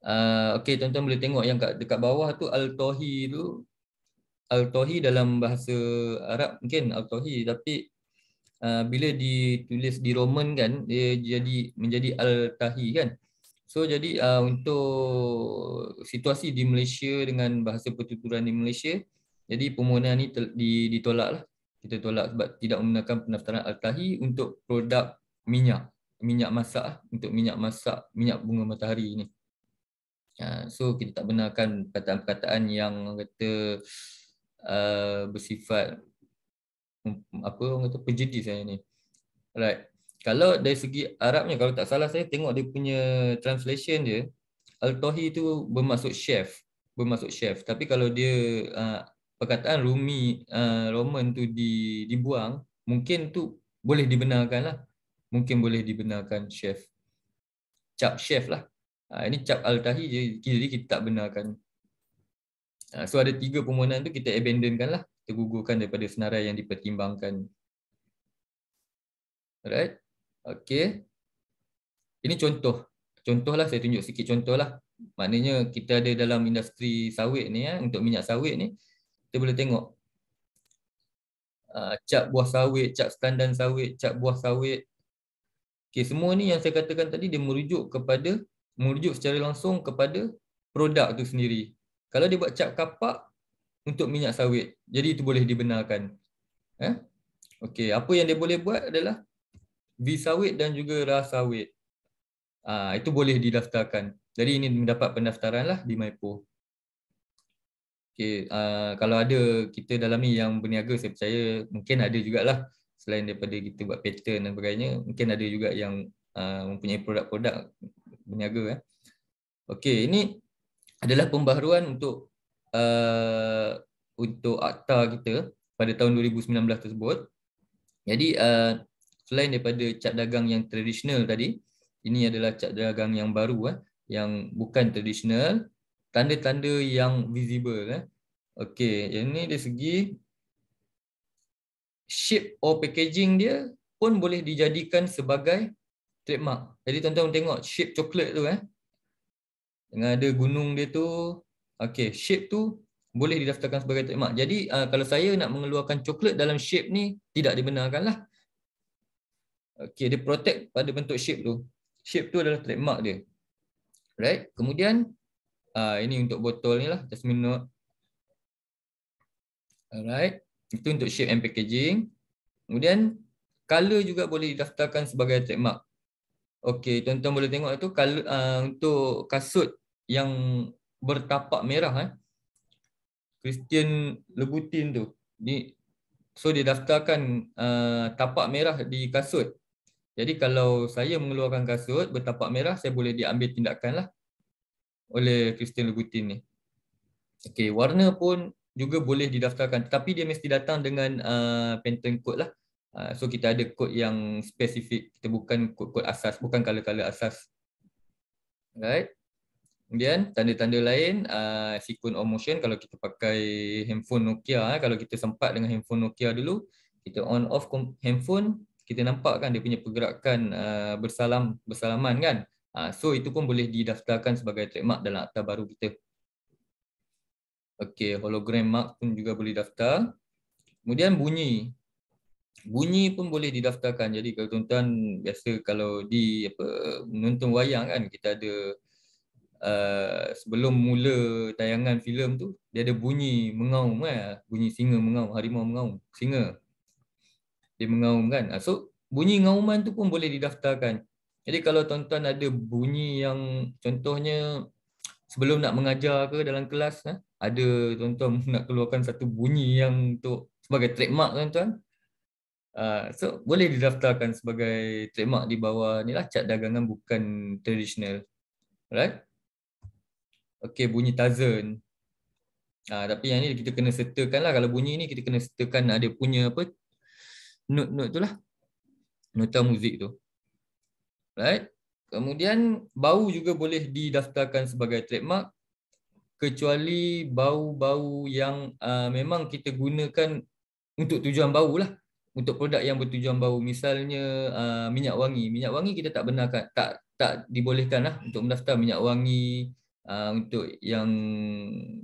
Uh, okay, tuan-tuan boleh tengok yang kat, dekat bawah tu Al-Tawhi tu Al-Tawhi dalam bahasa Arab mungkin Al-Tawhi Tapi Uh, bila ditulis di Roman kan dia jadi menjadi al-tahi kan so jadi uh, untuk situasi di Malaysia dengan bahasa pertuturan di Malaysia jadi permohonan ni tel- di ditolaklah kita tolak sebab tidak menggunakan pendaftaran al-tahi untuk produk minyak minyak masak lah, untuk minyak masak minyak bunga matahari ni uh, so kita tak benarkan perkataan-perkataan yang kata uh, bersifat apa orang kata penjedis saya ni. Alright. Kalau dari segi Arabnya kalau tak salah saya tengok dia punya translation dia Al-Tahi tu bermaksud chef, bermaksud chef. Tapi kalau dia uh, perkataan Rumi uh, Roman tu di, dibuang, mungkin tu boleh dibenarkan lah. Mungkin boleh dibenarkan chef. Cap chef lah. Uh, ini cap Al-Tahi jadi kita tak benarkan. Uh, so ada tiga permohonan tu kita abandonkan lah tergugurkan daripada senarai yang dipertimbangkan. Alright. Okey, Ini contoh. Contohlah saya tunjuk sikit contohlah. Maknanya kita ada dalam industri sawit ni ya, untuk minyak sawit ni kita boleh tengok uh, cap buah sawit, cap standan sawit, cap buah sawit. Okay, semua ni yang saya katakan tadi dia merujuk kepada merujuk secara langsung kepada produk tu sendiri. Kalau dia buat cap kapak, untuk minyak sawit. Jadi itu boleh dibenarkan. Eh? Okey, apa yang dia boleh buat adalah V sawit dan juga RAS sawit. Ha, itu boleh didaftarkan. Jadi ini mendapat pendaftaran lah di Maipo. Okay, uh, ah, kalau ada kita dalam ni yang berniaga, saya percaya mungkin ada juga lah selain daripada kita buat pattern dan sebagainya, mungkin ada juga yang uh, mempunyai produk-produk berniaga. Eh. Okay, ini adalah pembaharuan untuk uh, untuk akta kita pada tahun 2019 tersebut. Jadi uh, selain daripada cap dagang yang tradisional tadi, ini adalah cap dagang yang baru eh, yang bukan tradisional, tanda-tanda yang visible eh. Okey, yang ini dari segi shape or packaging dia pun boleh dijadikan sebagai trademark. Jadi tuan-tuan tengok shape coklat tu eh. Dengan ada gunung dia tu, Okey, shape tu boleh didaftarkan sebagai trademark. Jadi uh, kalau saya nak mengeluarkan coklat dalam shape ni tidak dibenarkanlah. Okey, dia protect pada bentuk shape tu. Shape tu adalah trademark dia. Right? Kemudian uh, ini untuk botol ni lah, just minute. Alright. Itu untuk shape and packaging. Kemudian color juga boleh didaftarkan sebagai trademark. Okey, tuan-tuan boleh tengok itu color uh, ah, untuk kasut yang bertapak merah eh. Christian Lebutin tu. Ni so dia daftarkan uh, tapak merah di kasut. Jadi kalau saya mengeluarkan kasut bertapak merah saya boleh diambil tindakanlah oleh Christian Lebutin ni. Okey, warna pun juga boleh didaftarkan tetapi dia mesti datang dengan uh, pattern code lah. Uh, so kita ada code yang spesifik, kita bukan code-code asas, bukan color-color asas. Right? Kemudian tanda-tanda lain uh, sequence of motion kalau kita pakai handphone Nokia eh, kalau kita sempat dengan handphone Nokia dulu kita on off handphone kita nampak kan dia punya pergerakan uh, bersalam bersalaman kan uh, so itu pun boleh didaftarkan sebagai trademark dalam akta baru kita okey hologram mark pun juga boleh daftar kemudian bunyi bunyi pun boleh didaftarkan jadi kalau tuan-tuan biasa kalau di apa menonton wayang kan kita ada uh, sebelum mula tayangan filem tu dia ada bunyi mengaum kan bunyi singa mengaum harimau mengaum singa dia mengaum kan ah, so bunyi ngauman tu pun boleh didaftarkan jadi kalau tuan-tuan ada bunyi yang contohnya sebelum nak mengajar ke dalam kelas ha? ada tuan-tuan nak keluarkan satu bunyi yang untuk sebagai trademark tuan-tuan Uh, so boleh didaftarkan sebagai trademark di bawah ni lah cat dagangan bukan tradisional right okay, bunyi tazen. Ah, ha, tapi yang ni kita kena sertakan lah. Kalau bunyi ni kita kena sertakan ada punya apa note-note tu lah. Nota muzik tu. Right? Kemudian bau juga boleh didaftarkan sebagai trademark kecuali bau-bau yang uh, memang kita gunakan untuk tujuan bau lah. Untuk produk yang bertujuan bau. Misalnya uh, minyak wangi. Minyak wangi kita tak benarkan, tak tak dibolehkan lah untuk mendaftar minyak wangi, uh, untuk yang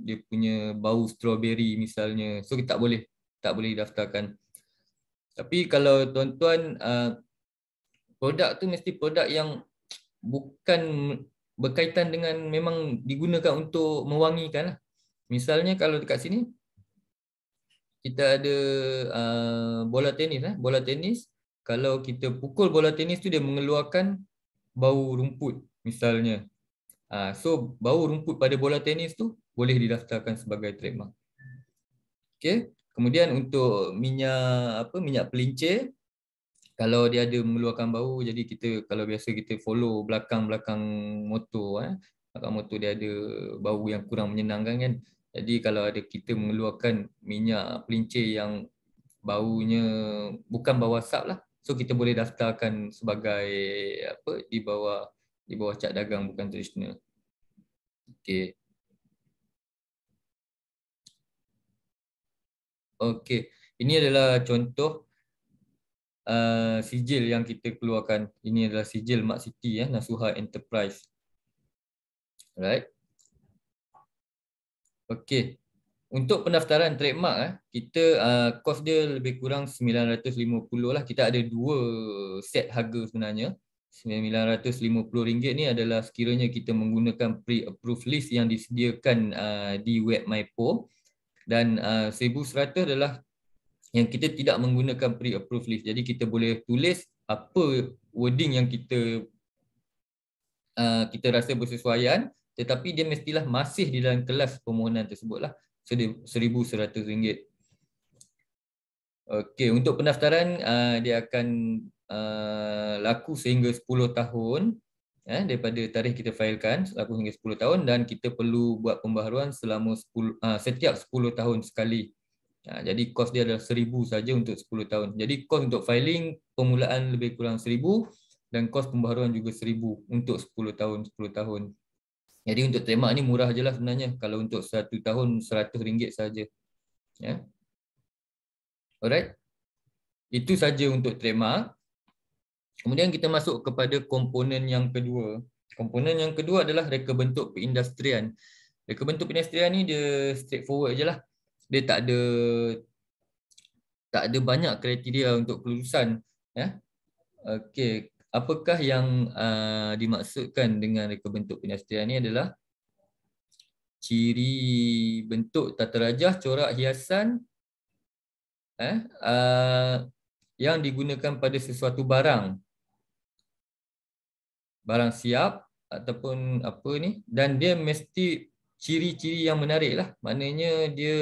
dia punya bau strawberry misalnya so kita tak boleh tak boleh daftarkan tapi kalau tuan-tuan uh, produk tu mesti produk yang bukan berkaitan dengan memang digunakan untuk mewangikan lah. misalnya kalau dekat sini kita ada uh, bola tenis lah. bola tenis kalau kita pukul bola tenis tu dia mengeluarkan bau rumput misalnya Ah, so bau rumput pada bola tenis tu boleh didaftarkan sebagai trademark. Okey. Kemudian untuk minyak apa minyak pelincir kalau dia ada mengeluarkan bau jadi kita kalau biasa kita follow belakang-belakang motor eh belakang motor dia ada bau yang kurang menyenangkan kan. Jadi kalau ada kita mengeluarkan minyak pelincir yang baunya bukan bau asap lah. So kita boleh daftarkan sebagai apa di bawah di bawah cat dagang bukan tradisional. Okey. Okey, ini adalah contoh uh, sijil yang kita keluarkan. Ini adalah sijil Mak City ya, Nasuha Enterprise. Alright. Okey. Untuk pendaftaran trademark eh, kita uh, kos dia lebih kurang 950 lah. Kita ada dua set harga sebenarnya. RM950 ni adalah sekiranya kita menggunakan pre-approved list yang disediakan uh, di web MyPo dan uh, RM1,100 adalah yang kita tidak menggunakan pre-approved list. Jadi kita boleh tulis apa wording yang kita uh, kita rasa bersesuaian tetapi dia mestilah masih di dalam kelas permohonan tersebutlah RM1,100. Okey, untuk pendaftaran uh, dia akan Eh, laku sehingga 10 tahun eh, daripada tarikh kita failkan laku sehingga 10 tahun dan kita perlu buat pembaharuan selama 10, uh, ah, setiap 10 tahun sekali. Ha, jadi kos dia adalah 1000 saja untuk 10 tahun. Jadi kos untuk filing permulaan lebih kurang 1000 dan kos pembaharuan juga 1000 untuk 10 tahun 10 tahun. Jadi untuk tema ni murah ajalah sebenarnya kalau untuk 1 tahun rm ringgit saja. Ya. Alright. Itu saja untuk trademark. Kemudian kita masuk kepada komponen yang kedua. Komponen yang kedua adalah reka bentuk perindustrian. Reka bentuk perindustrian ni dia forward je lah. Dia tak ada tak ada banyak kriteria untuk kelulusan. Ya? Okay. Apakah yang uh, dimaksudkan dengan reka bentuk perindustrian ni adalah ciri bentuk tata rajah, corak, hiasan eh? uh, yang digunakan pada sesuatu barang barang siap ataupun apa ni dan dia mesti ciri-ciri yang menarik lah maknanya dia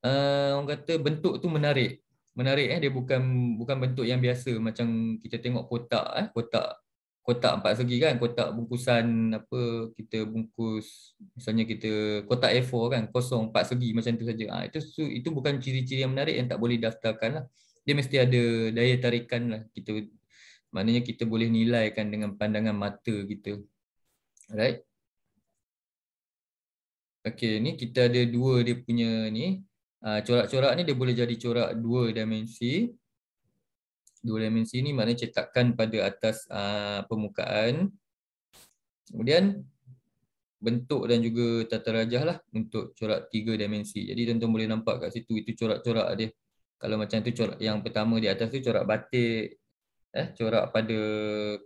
uh, orang kata bentuk tu menarik menarik eh dia bukan bukan bentuk yang biasa macam kita tengok kotak eh kotak kotak empat segi kan kotak bungkusan apa kita bungkus misalnya kita kotak A4 kan kosong empat segi macam tu saja ha, itu itu bukan ciri-ciri yang menarik yang tak boleh daftarkan lah dia mesti ada daya tarikan lah kita Maknanya kita boleh nilaikan dengan pandangan mata kita. Alright. Okey, ni kita ada dua dia punya ni. Ah, corak-corak ni dia boleh jadi corak dua dimensi. Dua dimensi ni maknanya cetakan pada atas aa, ah, permukaan. Kemudian bentuk dan juga tatarajah lah untuk corak tiga dimensi. Jadi tuan-tuan boleh nampak kat situ itu corak-corak dia. Kalau macam tu corak yang pertama di atas tu corak batik eh corak pada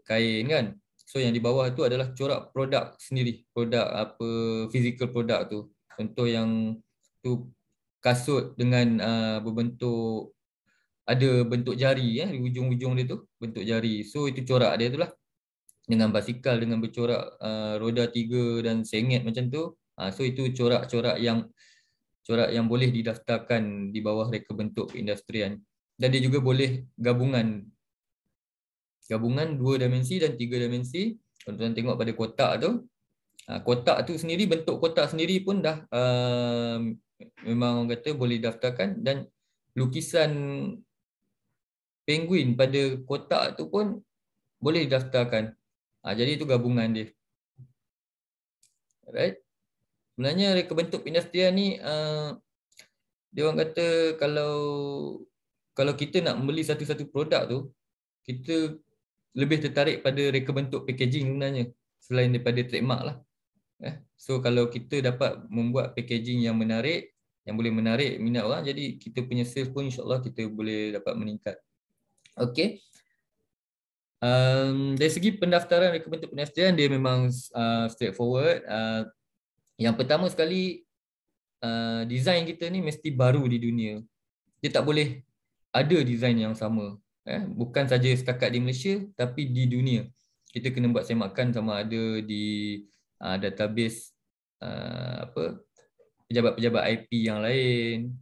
kain kan so yang di bawah tu adalah corak produk sendiri produk apa physical produk tu contoh yang tu kasut dengan uh, berbentuk ada bentuk jari eh di hujung-hujung dia tu bentuk jari so itu corak dia itulah dengan basikal dengan bercorak uh, roda tiga dan sengit macam tu uh, so itu corak-corak yang corak yang boleh didaftarkan di bawah reka bentuk industrian dan dia juga boleh gabungan gabungan dua dimensi dan tiga dimensi. Kalau tuan tengok pada kotak tu, ha, kotak tu sendiri bentuk kotak sendiri pun dah uh, memang orang kata boleh daftarkan dan lukisan penguin pada kotak tu pun boleh daftarkan. Uh, jadi itu gabungan dia. Right? Sebenarnya reka bentuk pinastia ni uh, dia orang kata kalau kalau kita nak membeli satu-satu produk tu kita lebih tertarik pada reka bentuk packaging sebenarnya selain daripada trademark lah. Eh, so kalau kita dapat membuat packaging yang menarik, yang boleh menarik minat orang, jadi kita punya sales pun insyaAllah kita boleh dapat meningkat. Okay. Um, dari segi pendaftaran reka bentuk penyertaan, dia memang uh, straightforward. Uh, yang pertama sekali, uh, design kita ni mesti baru di dunia. Dia tak boleh ada design yang sama eh, bukan saja setakat di Malaysia tapi di dunia kita kena buat semakan sama ada di uh, database uh, apa pejabat-pejabat IP yang lain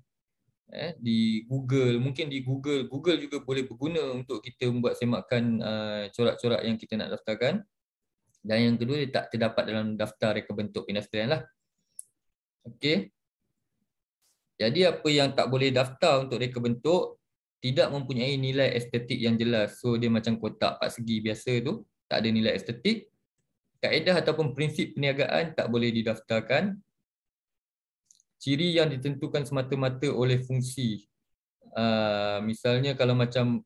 eh di Google mungkin di Google Google juga boleh berguna untuk kita membuat semakan uh, corak-corak yang kita nak daftarkan dan yang kedua dia tak terdapat dalam daftar reka bentuk pendaftaran lah okey jadi apa yang tak boleh daftar untuk reka bentuk tidak mempunyai nilai estetik yang jelas. So dia macam kotak empat segi biasa tu, tak ada nilai estetik. Kaedah ataupun prinsip perniagaan tak boleh didaftarkan. Ciri yang ditentukan semata-mata oleh fungsi. Uh, misalnya kalau macam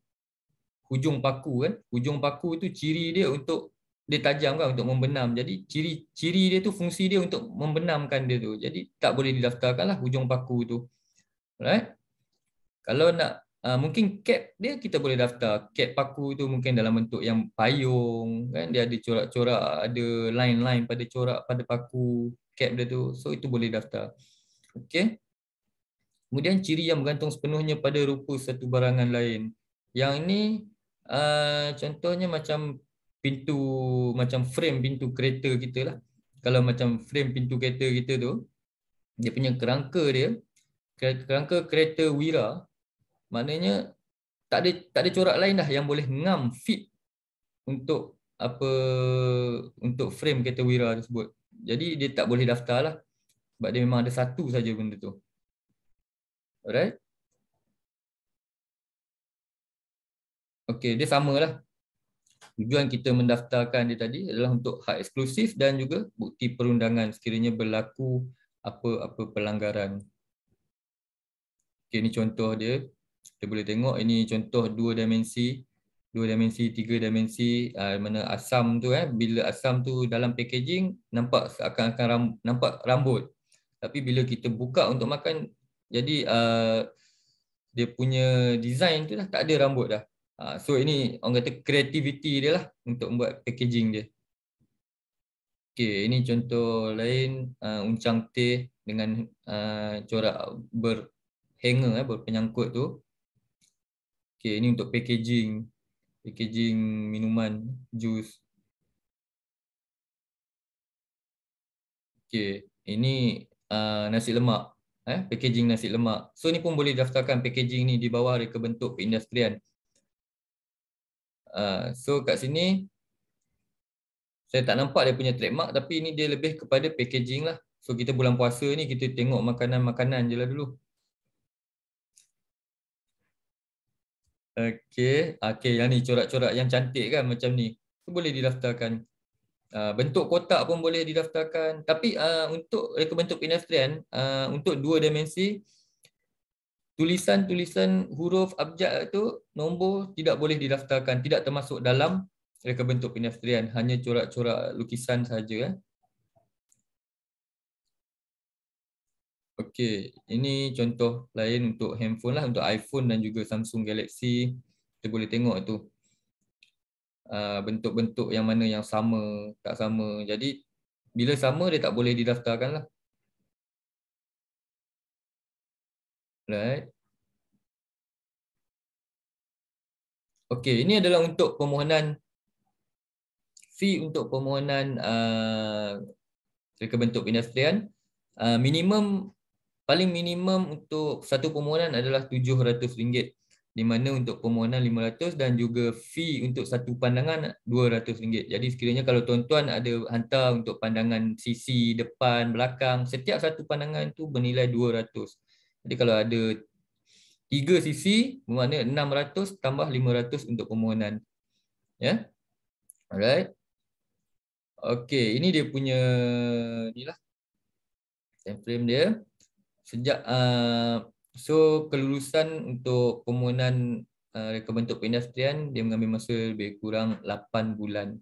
hujung paku kan, hujung paku tu ciri dia untuk dia tajam kan untuk membenam. Jadi ciri ciri dia tu fungsi dia untuk membenamkan dia tu. Jadi tak boleh didaftarkanlah hujung paku tu. Alright. Kalau nak Uh, mungkin cap dia kita boleh daftar. Cap paku itu mungkin dalam bentuk yang payung. kan Dia ada corak-corak, ada line-line pada corak pada paku cap dia tu. So itu boleh daftar. Okay. Kemudian ciri yang bergantung sepenuhnya pada rupa satu barangan lain. Yang ini uh, contohnya macam pintu, macam frame pintu kereta kita lah. Kalau macam frame pintu kereta kita tu, dia punya kerangka dia, kerangka kereta Wira maknanya tak ada tak ada corak lain dah yang boleh ngam fit untuk apa untuk frame kereta Wira tersebut. Jadi dia tak boleh daftar lah. Sebab dia memang ada satu saja benda tu. Alright. okey dia samalah. Tujuan kita mendaftarkan dia tadi adalah untuk hak eksklusif dan juga bukti perundangan sekiranya berlaku apa-apa pelanggaran. Okay, ni contoh dia kita boleh tengok ini contoh dua dimensi dua dimensi tiga dimensi uh, mana asam tu eh bila asam tu dalam packaging nampak akan akan ram, nampak rambut tapi bila kita buka untuk makan jadi uh, dia punya design tu dah tak ada rambut dah uh, so ini orang kata creativity dia lah untuk buat packaging dia okay ini contoh lain uh, uncang teh dengan uh, corak berhanger eh berpenyangkut tu Okay, ini untuk packaging, packaging minuman, jus. Okay, ini uh, nasi lemak, eh, packaging nasi lemak. So ni pun boleh daftarkan packaging ni di bawah reka bentuk perindustrian. Uh, so kat sini, saya tak nampak dia punya trademark tapi ini dia lebih kepada packaging lah. So kita bulan puasa ni kita tengok makanan-makanan je lah dulu. Okey, okey yang ni corak-corak yang cantik kan macam ni. Tu boleh didaftarkan. Ah, bentuk kotak pun boleh didaftarkan. Tapi ah, untuk reka bentuk pinastrian ah, untuk dua dimensi tulisan-tulisan huruf abjad tu nombor tidak boleh didaftarkan, tidak termasuk dalam reka bentuk pinastrian, hanya corak-corak lukisan saja eh. Okey, ini contoh lain untuk handphone lah, untuk iPhone dan juga Samsung Galaxy. Kita boleh tengok itu uh, bentuk-bentuk yang mana yang sama, tak sama. Jadi bila sama dia tak boleh didaftarkan lah. Right. Okey, ini adalah untuk permohonan fee untuk permohonan uh, reka bentuk pindah Uh, minimum paling minimum untuk satu permohonan adalah RM700 di mana untuk permohonan 500 dan juga fee untuk satu pandangan RM200. Jadi sekiranya kalau tuan-tuan ada hantar untuk pandangan sisi depan, belakang, setiap satu pandangan tu bernilai 200. Jadi kalau ada tiga sisi bermakna 600 tambah 500 untuk permohonan. Ya. Yeah? Alright. Okey, ini dia punya inilah time frame dia sejak uh, so kelulusan untuk permohonan uh, reka bentuk perindustrian dia mengambil masa lebih kurang 8 bulan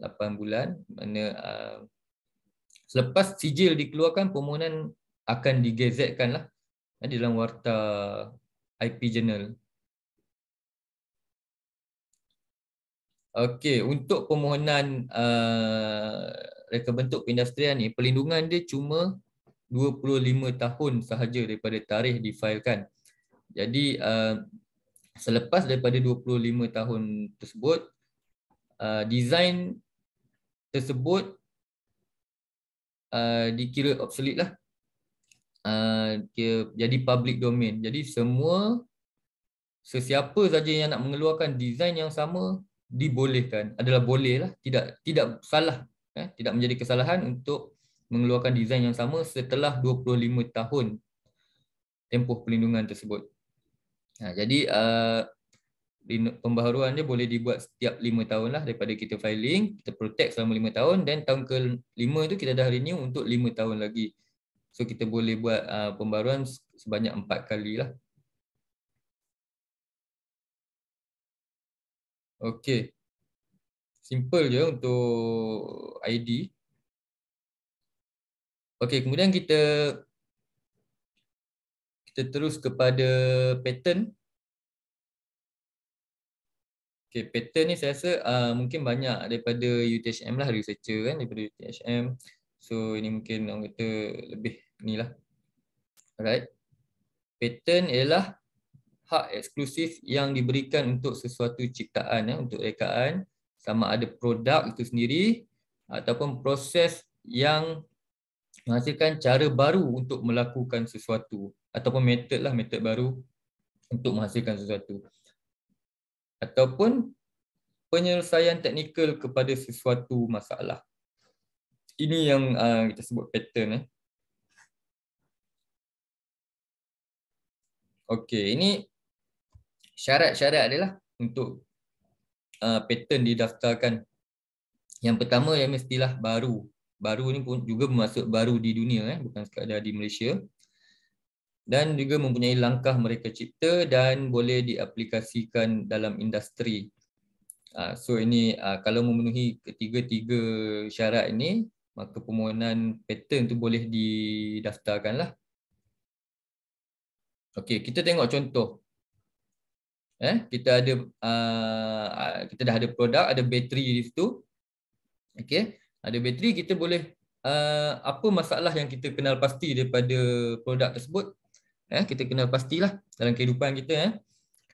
8 bulan mana uh, selepas sijil dikeluarkan permohonan akan digazetkan lah eh, di dalam warta IP Journal. Okey, untuk permohonan uh, reka bentuk perindustrian ni, perlindungan dia cuma 25 tahun sahaja daripada tarikh difailkan. Jadi uh, selepas daripada 25 tahun tersebut, uh, design tersebut uh, dikira obsolete lah. Uh, kira, jadi public domain. Jadi semua sesiapa saja yang nak mengeluarkan desain yang sama dibolehkan. Adalah boleh lah. Tidak tidak salah. Eh, tidak menjadi kesalahan untuk mengeluarkan desain yang sama setelah 25 tahun tempoh pelindungan tersebut. Ha, jadi uh, pembaharuan dia boleh dibuat setiap 5 tahun lah daripada kita filing, kita protect selama 5 tahun dan tahun ke-5 tu kita dah renew untuk 5 tahun lagi. So kita boleh buat uh, pembaharuan sebanyak 4 kali lah. Okay. Simple je untuk ID. Okey, kemudian kita kita terus kepada pattern. Okey, pattern ni saya rasa uh, mungkin banyak daripada UTHM lah researcher kan daripada UTHM. So ini mungkin orang kata lebih ni lah, Alright. Pattern ialah hak eksklusif yang diberikan untuk sesuatu ciptaan ya, untuk rekaan sama ada produk itu sendiri ataupun proses yang menghasilkan cara baru untuk melakukan sesuatu ataupun method lah method baru untuk menghasilkan sesuatu ataupun penyelesaian teknikal kepada sesuatu masalah. Ini yang uh, kita sebut pattern eh. Okey, ini syarat-syarat adalah untuk uh, pattern didaftarkan. Yang pertama yang mestilah baru baru ni pun juga masuk baru di dunia eh bukan sekadar di Malaysia dan juga mempunyai langkah mereka cipta dan boleh diaplikasikan dalam industri ah, so ini ah, kalau memenuhi ketiga-tiga syarat ini maka permohonan pattern tu boleh didaftarkanlah okey kita tengok contoh eh kita ada ah, kita dah ada produk ada bateri di situ okey ada bateri kita boleh uh, apa masalah yang kita kenal pasti daripada produk tersebut eh kita kenal pastilah dalam kehidupan kita eh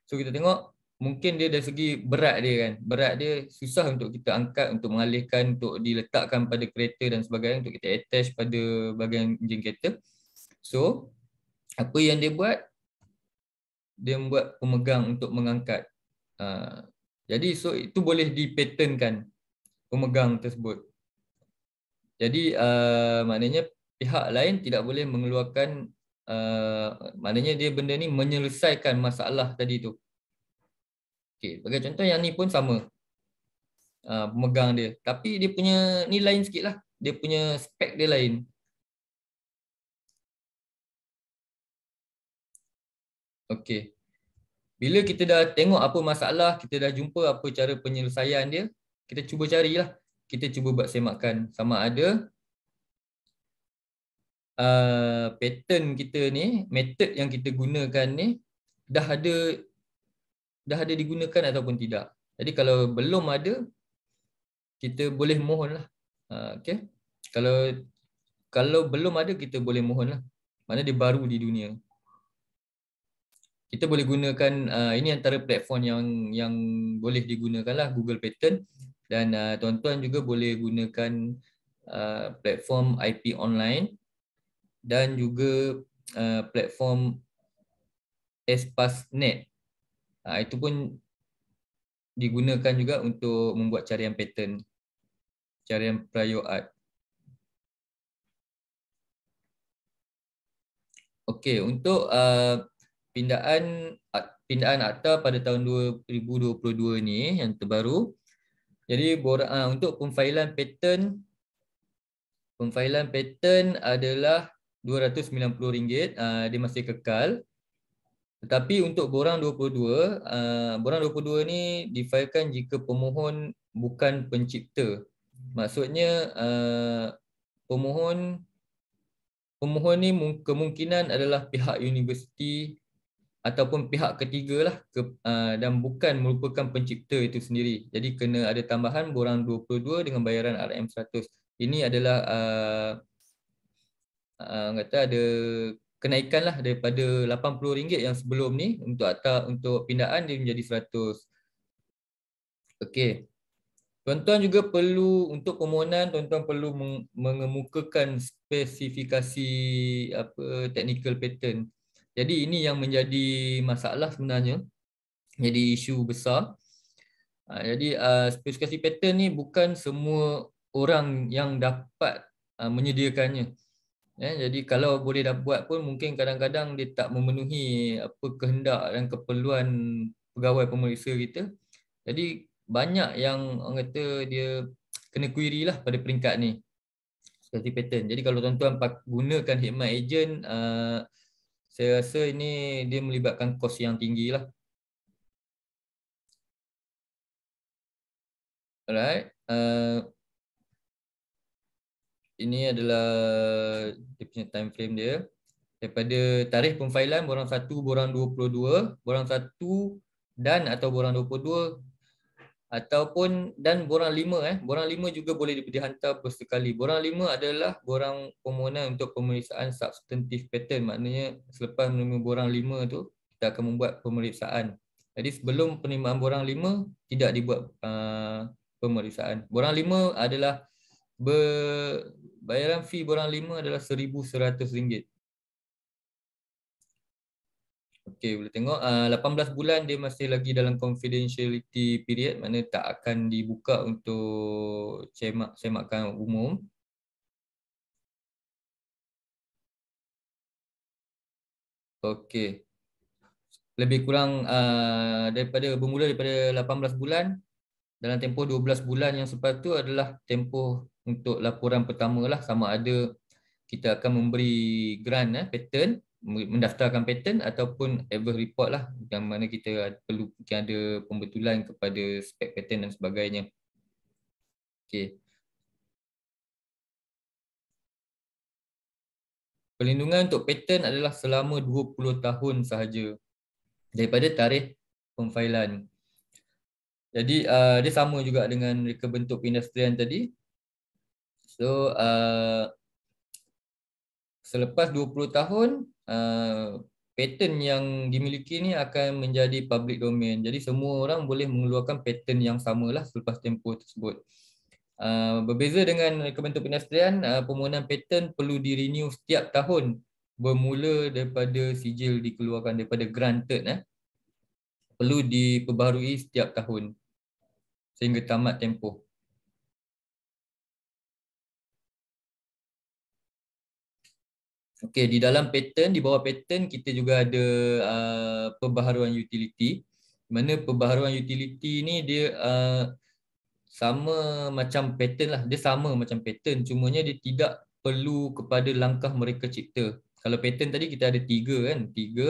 so kita tengok mungkin dia dari segi berat dia kan berat dia susah untuk kita angkat untuk mengalihkan untuk diletakkan pada kereta dan sebagainya untuk kita attach pada bahagian enjin kereta so apa yang dia buat dia membuat pemegang untuk mengangkat uh, jadi so itu boleh dipatenkan pemegang tersebut jadi uh, maknanya pihak lain tidak boleh mengeluarkan uh, maknanya dia benda ni menyelesaikan masalah tadi tu. Okey, bagi contoh yang ni pun sama. Uh, pemegang dia. Tapi dia punya ni lain sikitlah. Dia punya spek dia lain. Okey. Bila kita dah tengok apa masalah, kita dah jumpa apa cara penyelesaian dia, kita cuba carilah kita cuba buat semakan sama ada uh, pattern kita ni, method yang kita gunakan ni dah ada dah ada digunakan ataupun tidak. Jadi kalau belum ada kita boleh mohonlah. Uh, okay. Kalau kalau belum ada kita boleh mohonlah. Mana dia baru di dunia. Kita boleh gunakan uh, ini antara platform yang yang boleh digunakanlah Google Pattern dan uh, tuan-tuan uh, juga boleh gunakan uh, platform IP online dan juga uh, platform Espasnet. Uh, itu pun digunakan juga untuk membuat carian pattern, carian prior art. Okey, untuk uh, pindaan uh, pindaan akta pada tahun 2022 ni yang terbaru, jadi ah, untuk pemfailan pattern pemfailan pattern adalah RM290 ah, dia masih kekal. Tetapi untuk borang 22, ah, borang 22 ni difailkan jika pemohon bukan pencipta. Maksudnya pemohon pemohon ni kemungkinan adalah pihak universiti ataupun pihak ketiga lah ke, uh, dan bukan merupakan pencipta itu sendiri. Jadi kena ada tambahan borang 22 dengan bayaran RM100. Ini adalah uh, uh, kata ada kenaikan lah daripada RM80 yang sebelum ni untuk akta untuk pindaan dia menjadi 100. Okey. Tuan-tuan juga perlu untuk permohonan tuan-tuan perlu mengemukakan spesifikasi apa technical patent jadi ini yang menjadi masalah sebenarnya. Jadi isu besar. Ha, jadi ah, spesifikasi pattern ni bukan semua orang yang dapat ah, menyediakannya. Ya, jadi kalau boleh dah buat pun mungkin kadang-kadang dia tak memenuhi apa kehendak dan keperluan pegawai pemeriksa kita. Jadi banyak yang orang kata dia kena query lah pada peringkat ni. Spesifikasi pattern. Jadi kalau tuan-tuan gunakan hikmat agent, ah, saya rasa ini dia melibatkan kos yang tinggi lah. Alright. Uh, ini adalah dia punya time frame dia. Daripada tarikh pemfailan borang 1, borang 22, borang 1 dan atau borang 22 ataupun dan borang lima eh borang lima juga boleh dihantar bersekali borang lima adalah borang permohonan untuk pemeriksaan substantif pattern maknanya selepas menerima borang lima tu kita akan membuat pemeriksaan jadi sebelum penerimaan borang lima tidak dibuat uh, pemeriksaan borang lima adalah ber, bayaran fee borang lima adalah seribu seratus ringgit. Okey, boleh tengok. Uh, ah, 18 bulan dia masih lagi dalam confidentiality period. mana tak akan dibuka untuk semak, semakan umum. Okey. Lebih kurang uh, daripada bermula daripada 18 bulan. Dalam tempoh 12 bulan yang sepatu adalah tempoh untuk laporan pertama lah. Sama ada kita akan memberi grant, eh, pattern mendaftarkan patent ataupun ever report lah yang mana kita perlu kita ada pembetulan kepada spek patent dan sebagainya. Okay. Perlindungan untuk patent adalah selama 20 tahun sahaja daripada tarikh pemfailan. Jadi uh, dia sama juga dengan reka bentuk perindustrian tadi. So uh, selepas 20 tahun uh, eh, patent yang dimiliki ni akan menjadi public domain. Jadi semua orang boleh mengeluarkan patent yang sama lah selepas tempoh tersebut. Uh, berbeza dengan Kementerian Perindustrian, uh, eh, permohonan patent perlu direnew setiap tahun bermula daripada sijil dikeluarkan daripada granted eh. Perlu diperbaharui setiap tahun sehingga tamat tempoh. Okey, di dalam pattern, di bawah pattern kita juga ada uh, pembaharuan utility. Mana pembaharuan utility ni dia uh, sama macam pattern lah. Dia sama macam pattern, cumanya dia tidak perlu kepada langkah mereka cipta. Kalau pattern tadi kita ada tiga kan, tiga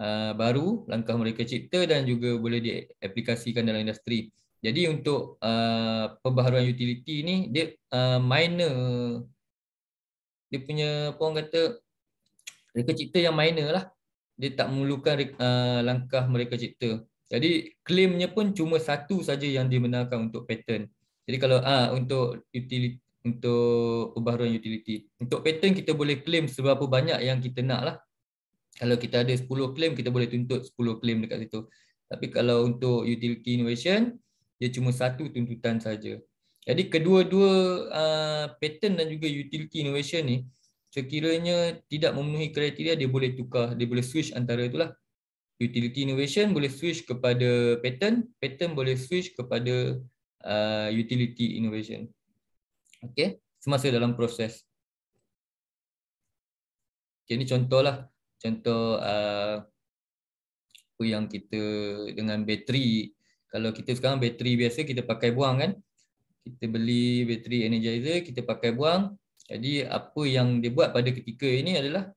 uh, baru langkah mereka cipta dan juga boleh diaplikasikan dalam industri. Jadi untuk uh, pembaharuan utility ni dia uh, minor dia punya orang kata reka cipta yang minor lah dia tak memerlukan uh, langkah mereka cipta jadi claimnya pun cuma satu saja yang dibenarkan untuk pattern jadi kalau uh, untuk utility untuk perbaharuan utility untuk pattern kita boleh claim seberapa banyak yang kita nak lah kalau kita ada 10 claim kita boleh tuntut 10 claim dekat situ tapi kalau untuk utility innovation dia cuma satu tuntutan saja jadi kedua-dua uh, patent dan juga utility innovation ni sekiranya tidak memenuhi kriteria dia boleh tukar, dia boleh switch antara itulah. Utility innovation boleh switch kepada patent, patent boleh switch kepada uh, utility innovation. Okey, semasa dalam proses. Okey ni contohlah, contoh uh, apa yang kita dengan bateri kalau kita sekarang bateri biasa kita pakai buang kan kita beli bateri energizer, kita pakai buang. Jadi apa yang dia buat pada ketika ini adalah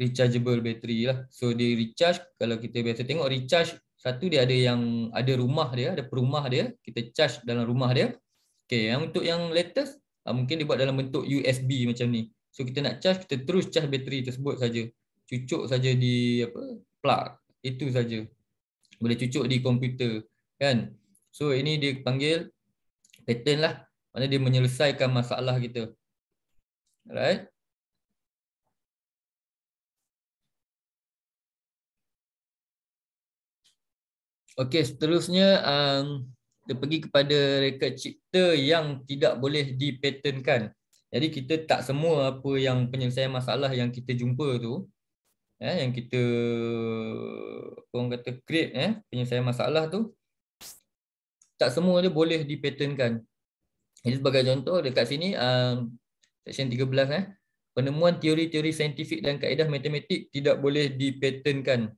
rechargeable bateri lah. So dia recharge, kalau kita biasa tengok recharge, satu dia ada yang ada rumah dia, ada perumah dia, kita charge dalam rumah dia. Okay, yang untuk yang latest, ah, mungkin dibuat dalam bentuk USB macam ni. So kita nak charge, kita terus charge bateri tersebut saja. Cucuk saja di apa plug, itu saja. Boleh cucuk di komputer. Kan? So ini dia panggil pattern lah. Mana dia menyelesaikan masalah kita. Alright. Okey, seterusnya um, kita pergi kepada reka cipta yang tidak boleh dipatenkan. Jadi kita tak semua apa yang penyelesaian masalah yang kita jumpa tu eh yang kita orang kata create eh penyelesaian masalah tu tak semua dia boleh dipatenkan. Jadi sebagai contoh dekat sini um, section 13 eh penemuan teori-teori saintifik dan kaedah matematik tidak boleh dipatenkan.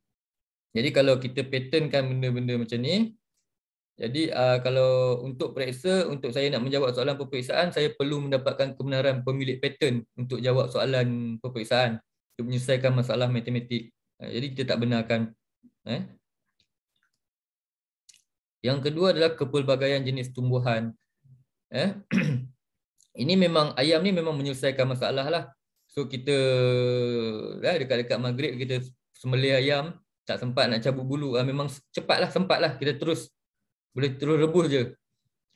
Jadi kalau kita patenkan benda-benda macam ni jadi uh, kalau untuk periksa untuk saya nak menjawab soalan peperiksaan saya perlu mendapatkan kebenaran pemilik paten untuk jawab soalan peperiksaan untuk menyelesaikan masalah matematik. Uh, jadi kita tak benarkan eh yang kedua adalah kepelbagaian jenis tumbuhan. Eh? ini memang ayam ni memang menyelesaikan masalah lah. So kita eh, dekat-dekat maghrib kita sembelih ayam tak sempat nak cabut bulu. Ah, memang lah, sempat lah kita terus boleh terus rebus je.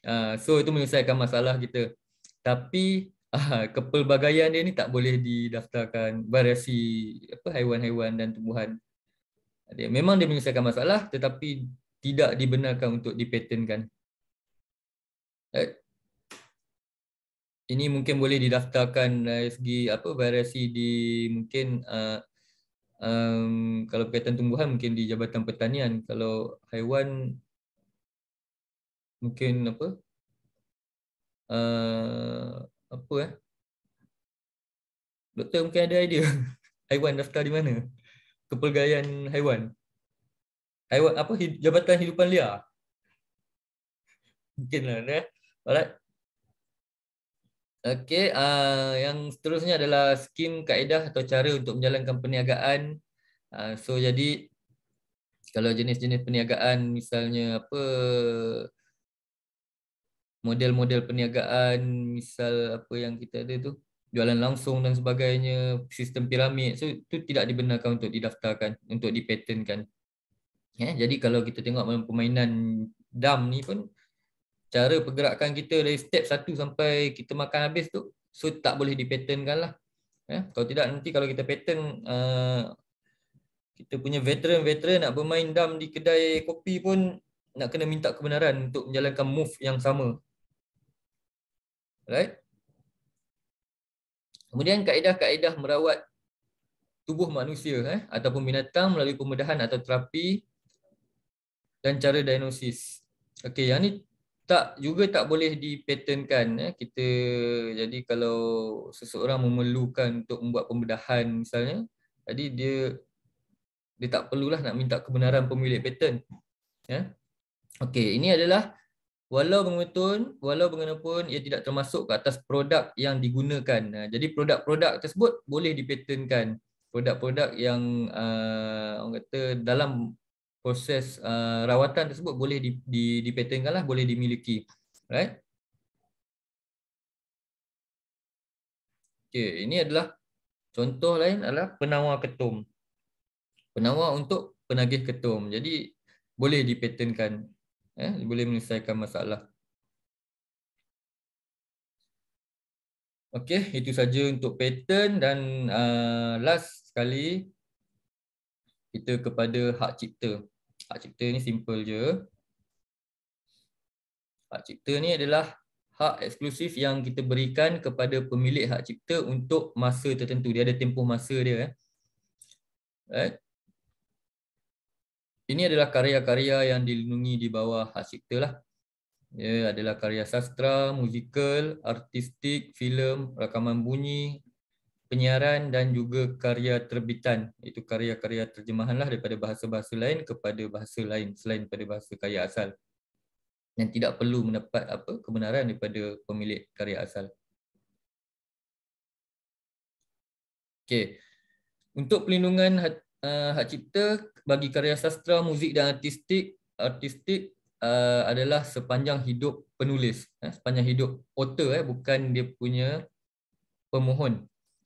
Ah, so itu menyelesaikan masalah kita. Tapi ah, kepelbagaian dia ni tak boleh didaftarkan variasi apa haiwan-haiwan dan tumbuhan. Dia, memang dia menyelesaikan masalah tetapi tidak dibenarkan untuk dipatenkan. Eh, ini mungkin boleh didaftarkan dari segi apa variasi di mungkin uh, um, kalau berkaitan tumbuhan mungkin di Jabatan Pertanian. Kalau haiwan mungkin apa? Uh, apa eh? Doktor mungkin ada idea haiwan daftar di mana? Kepelgayan haiwan haiwan apa jabatan hidupan liar mungkinlah ya eh. alright okey uh, yang seterusnya adalah skim kaedah atau cara untuk menjalankan perniagaan uh, so jadi kalau jenis-jenis perniagaan misalnya apa model-model perniagaan misal apa yang kita ada tu jualan langsung dan sebagainya sistem piramid so itu tidak dibenarkan untuk didaftarkan untuk dipatenkan Ya, jadi kalau kita tengok permainan dam ni pun cara pergerakan kita dari step satu sampai kita makan habis tu so tak boleh dipatternkan lah. Ya, kalau tidak nanti kalau kita pattern uh, kita punya veteran-veteran nak bermain dam di kedai kopi pun nak kena minta kebenaran untuk menjalankan move yang sama. Right? Kemudian kaedah-kaedah merawat tubuh manusia eh, ataupun binatang melalui pembedahan atau terapi dan cara diagnosis. Okey, yang ni tak juga tak boleh dipatenkan ya. Eh. Kita jadi kalau seseorang memerlukan untuk membuat pembedahan misalnya, jadi dia dia tak perlulah nak minta kebenaran pemilik pattern. Ya. Okey, ini adalah walau bagaimanapun, walau bagaimanapun ia tidak termasuk ke atas produk yang digunakan. Ha, jadi produk-produk tersebut boleh dipatenkan. Produk-produk yang uh, orang kata dalam proses uh, rawatan tersebut boleh di, di, dipatenkan lah, boleh dimiliki. Right? Okay, ini adalah contoh lain adalah penawar ketum. Penawar untuk penagih ketum. Jadi boleh dipatenkan. Eh, boleh menyelesaikan masalah. Okey, itu saja untuk pattern dan uh, last sekali kita kepada hak cipta. Hak cipta ni simple je. Hak cipta ni adalah hak eksklusif yang kita berikan kepada pemilik hak cipta untuk masa tertentu. Dia ada tempoh masa dia. Eh. Right? Ini adalah karya-karya yang dilindungi di bawah hak cipta lah. Ia adalah karya sastra, musikal, artistik, filem, rakaman bunyi, penyiaran dan juga karya terbitan iaitu karya-karya terjemahanlah daripada bahasa-bahasa lain kepada bahasa lain selain pada bahasa karya asal yang tidak perlu mendapat apa kebenaran daripada pemilik karya asal. Okey. Untuk pelindungan hak, uh, hak cipta bagi karya sastra, muzik dan artistik artistik uh, adalah sepanjang hidup penulis, eh, sepanjang hidup author eh, bukan dia punya pemohon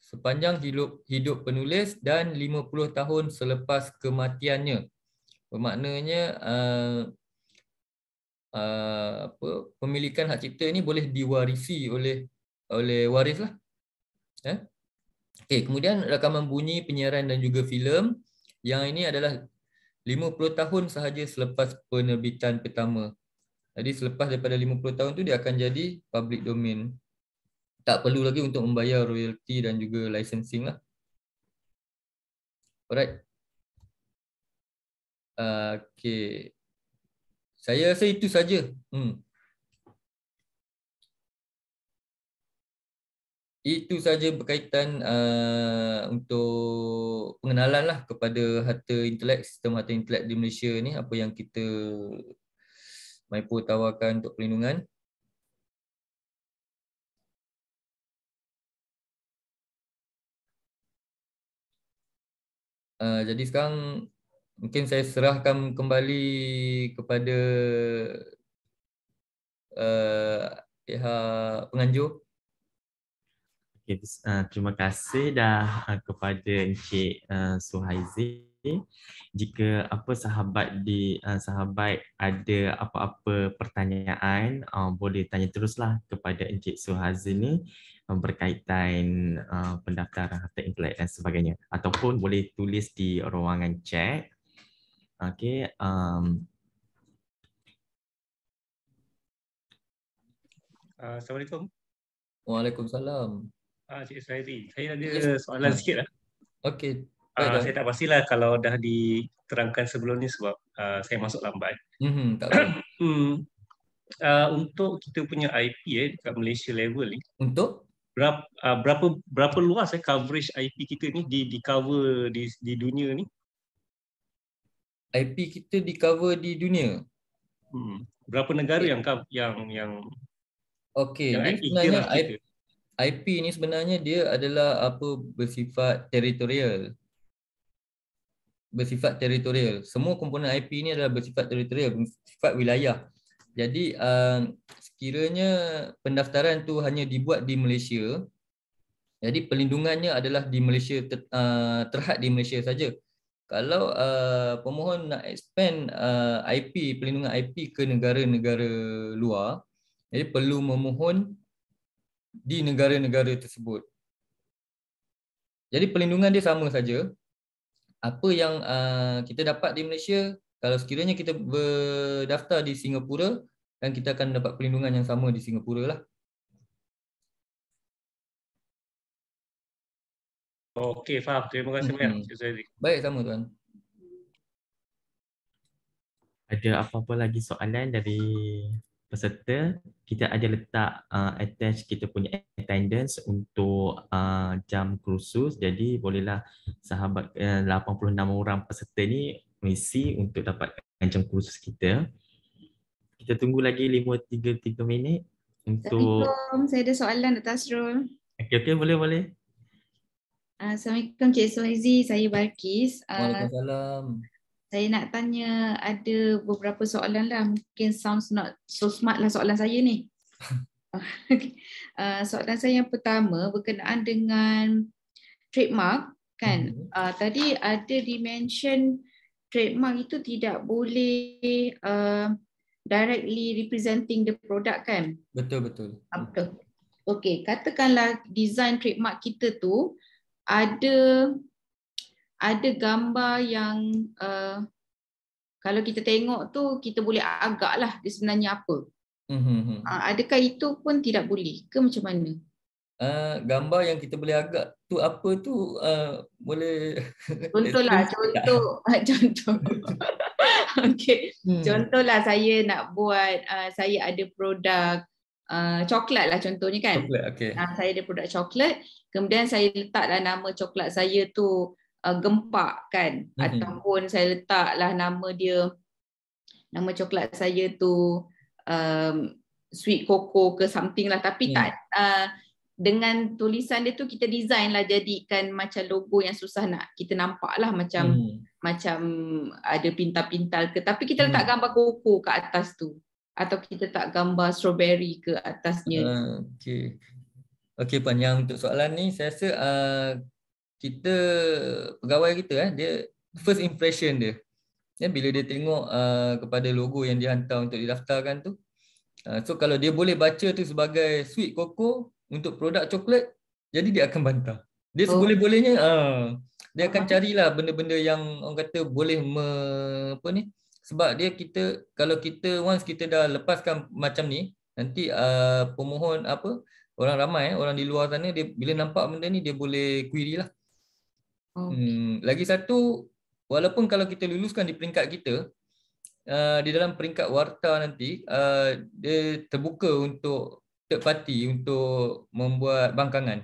sepanjang hidup hidup penulis dan 50 tahun selepas kematiannya. Bermaknanya uh, uh, apa pemilikan hak cipta ini boleh diwarisi oleh oleh warislah. Eh? Ya? Okay, kemudian rakaman bunyi, penyiaran dan juga filem. Yang ini adalah 50 tahun sahaja selepas penerbitan pertama. Jadi selepas daripada 50 tahun tu dia akan jadi public domain tak perlu lagi untuk membayar royalty dan juga licensing lah. Alright. Ah, okay. Saya rasa itu saja. Hmm. Itu saja berkaitan uh, untuk pengenalan lah kepada harta intelek, sistem harta intelek di Malaysia ni apa yang kita Maipo tawarkan untuk perlindungan. Eh, jadi sekarang mungkin saya serahkan kembali kepada uh, pihak penganjur. Okay, uh, eh, terima kasih dah kepada Encik uh, Suhaizi jika apa sahabat di uh, sahabat ada apa-apa pertanyaan uh, boleh tanya teruslah kepada Encik Suhazi ni uh, berkaitan uh, pendaftaran harta intelek dan sebagainya ataupun boleh tulis di ruangan chat okey um, ah, Assalamualaikum. Waalaikumsalam. Ah, uh, Cik Suhaidi. Saya ada soalan sikit lah. Okey, Uh, saya tak pastilah kalau dah diterangkan sebelum ni sebab uh, saya masuk lambat. Mm-hmm, tak uh, untuk kita punya IP eh, dekat Malaysia level ni. Untuk? Berapa, uh, berapa berapa luas eh, coverage IP kita ni di, di cover di, di dunia ni? IP kita di cover di dunia? Hmm. Berapa negara okay. Eh. yang yang yang Okey, sebenarnya IP, lah IP ni sebenarnya dia adalah apa bersifat teritorial bersifat teritorial. Semua komponen IP ini adalah bersifat teritorial, bersifat wilayah. Jadi um, sekiranya pendaftaran tu hanya dibuat di Malaysia, jadi pelindungannya adalah di Malaysia uh, terhad di Malaysia saja. Kalau uh, pemohon nak expand uh, IP pelindungan IP ke negara-negara luar, jadi perlu memohon di negara-negara tersebut. Jadi pelindungan dia sama saja, apa yang uh, kita dapat di Malaysia kalau sekiranya kita berdaftar di Singapura dan kita akan dapat perlindungan yang sama di Singapura lah. Okey, faham. Terima kasih banyak, hmm. Cik Baik, sama tuan. Ada apa-apa lagi soalan dari peserta kita ada letak uh, attach kita punya attendance untuk uh, jam kursus jadi bolehlah sahabat uh, 86 orang peserta ni mengisi untuk dapatkan jam kursus kita kita tunggu lagi 5 3 3 minit untuk Assalamualaikum saya ada soalan Dr. Asrul. Okey okey boleh boleh. Assalamualaikum Cik Suhaizi, saya Balkis. Uh, Waalaikumsalam. Uh, saya nak tanya ada beberapa soalan lah. Mungkin sounds not so smart lah soalan saya ni. Oh, okay. uh, soalan saya yang pertama berkenaan dengan trademark kan. hmm Uh, tadi ada dimension trademark itu tidak boleh uh, directly representing the product kan. Betul betul. Ah, betul. Okay, katakanlah design trademark kita tu ada ada gambar yang uh, kalau kita tengok tu kita boleh agaklah dia sebenarnya apa. Uh, adakah itu pun tidak boleh ke macam mana? Uh, gambar yang kita boleh agak tu apa tu uh, boleh contohlah contoh lah. contoh Okay. hmm. contohlah saya nak buat uh, saya ada produk uh, coklat lah contohnya kan coklat Okay. uh, saya ada produk coklat kemudian saya letaklah nama coklat saya tu uh, gempak kan mm-hmm. ataupun saya letaklah nama dia nama coklat saya tu um, sweet coco ke something lah tapi yeah. tak uh, dengan tulisan dia tu kita design lah jadikan macam logo yang susah nak kita nampak lah macam hmm. macam ada pintal-pintal ke tapi kita hmm. letak hmm. gambar koko ke atas tu atau kita tak gambar strawberry ke atasnya uh, okey okey panjang untuk soalan ni saya rasa uh, kita pegawai kita eh dia first impression dia ya bila dia tengok uh, kepada logo yang dihantar untuk didaftarkan tu uh, so kalau dia boleh baca tu sebagai sweet coco untuk produk coklat jadi dia akan bantah dia oh. seboleh-bolehnya uh, dia akan carilah benda-benda yang orang kata boleh me, apa ni sebab dia kita kalau kita once kita dah lepaskan macam ni nanti uh, pemohon apa orang ramai eh, orang di luar sana dia bila nampak benda ni dia boleh query lah Oh. Hmm, lagi satu, walaupun kalau kita luluskan di peringkat kita, uh, di dalam peringkat warta nanti, uh, dia terbuka untuk third party untuk membuat bangkangan.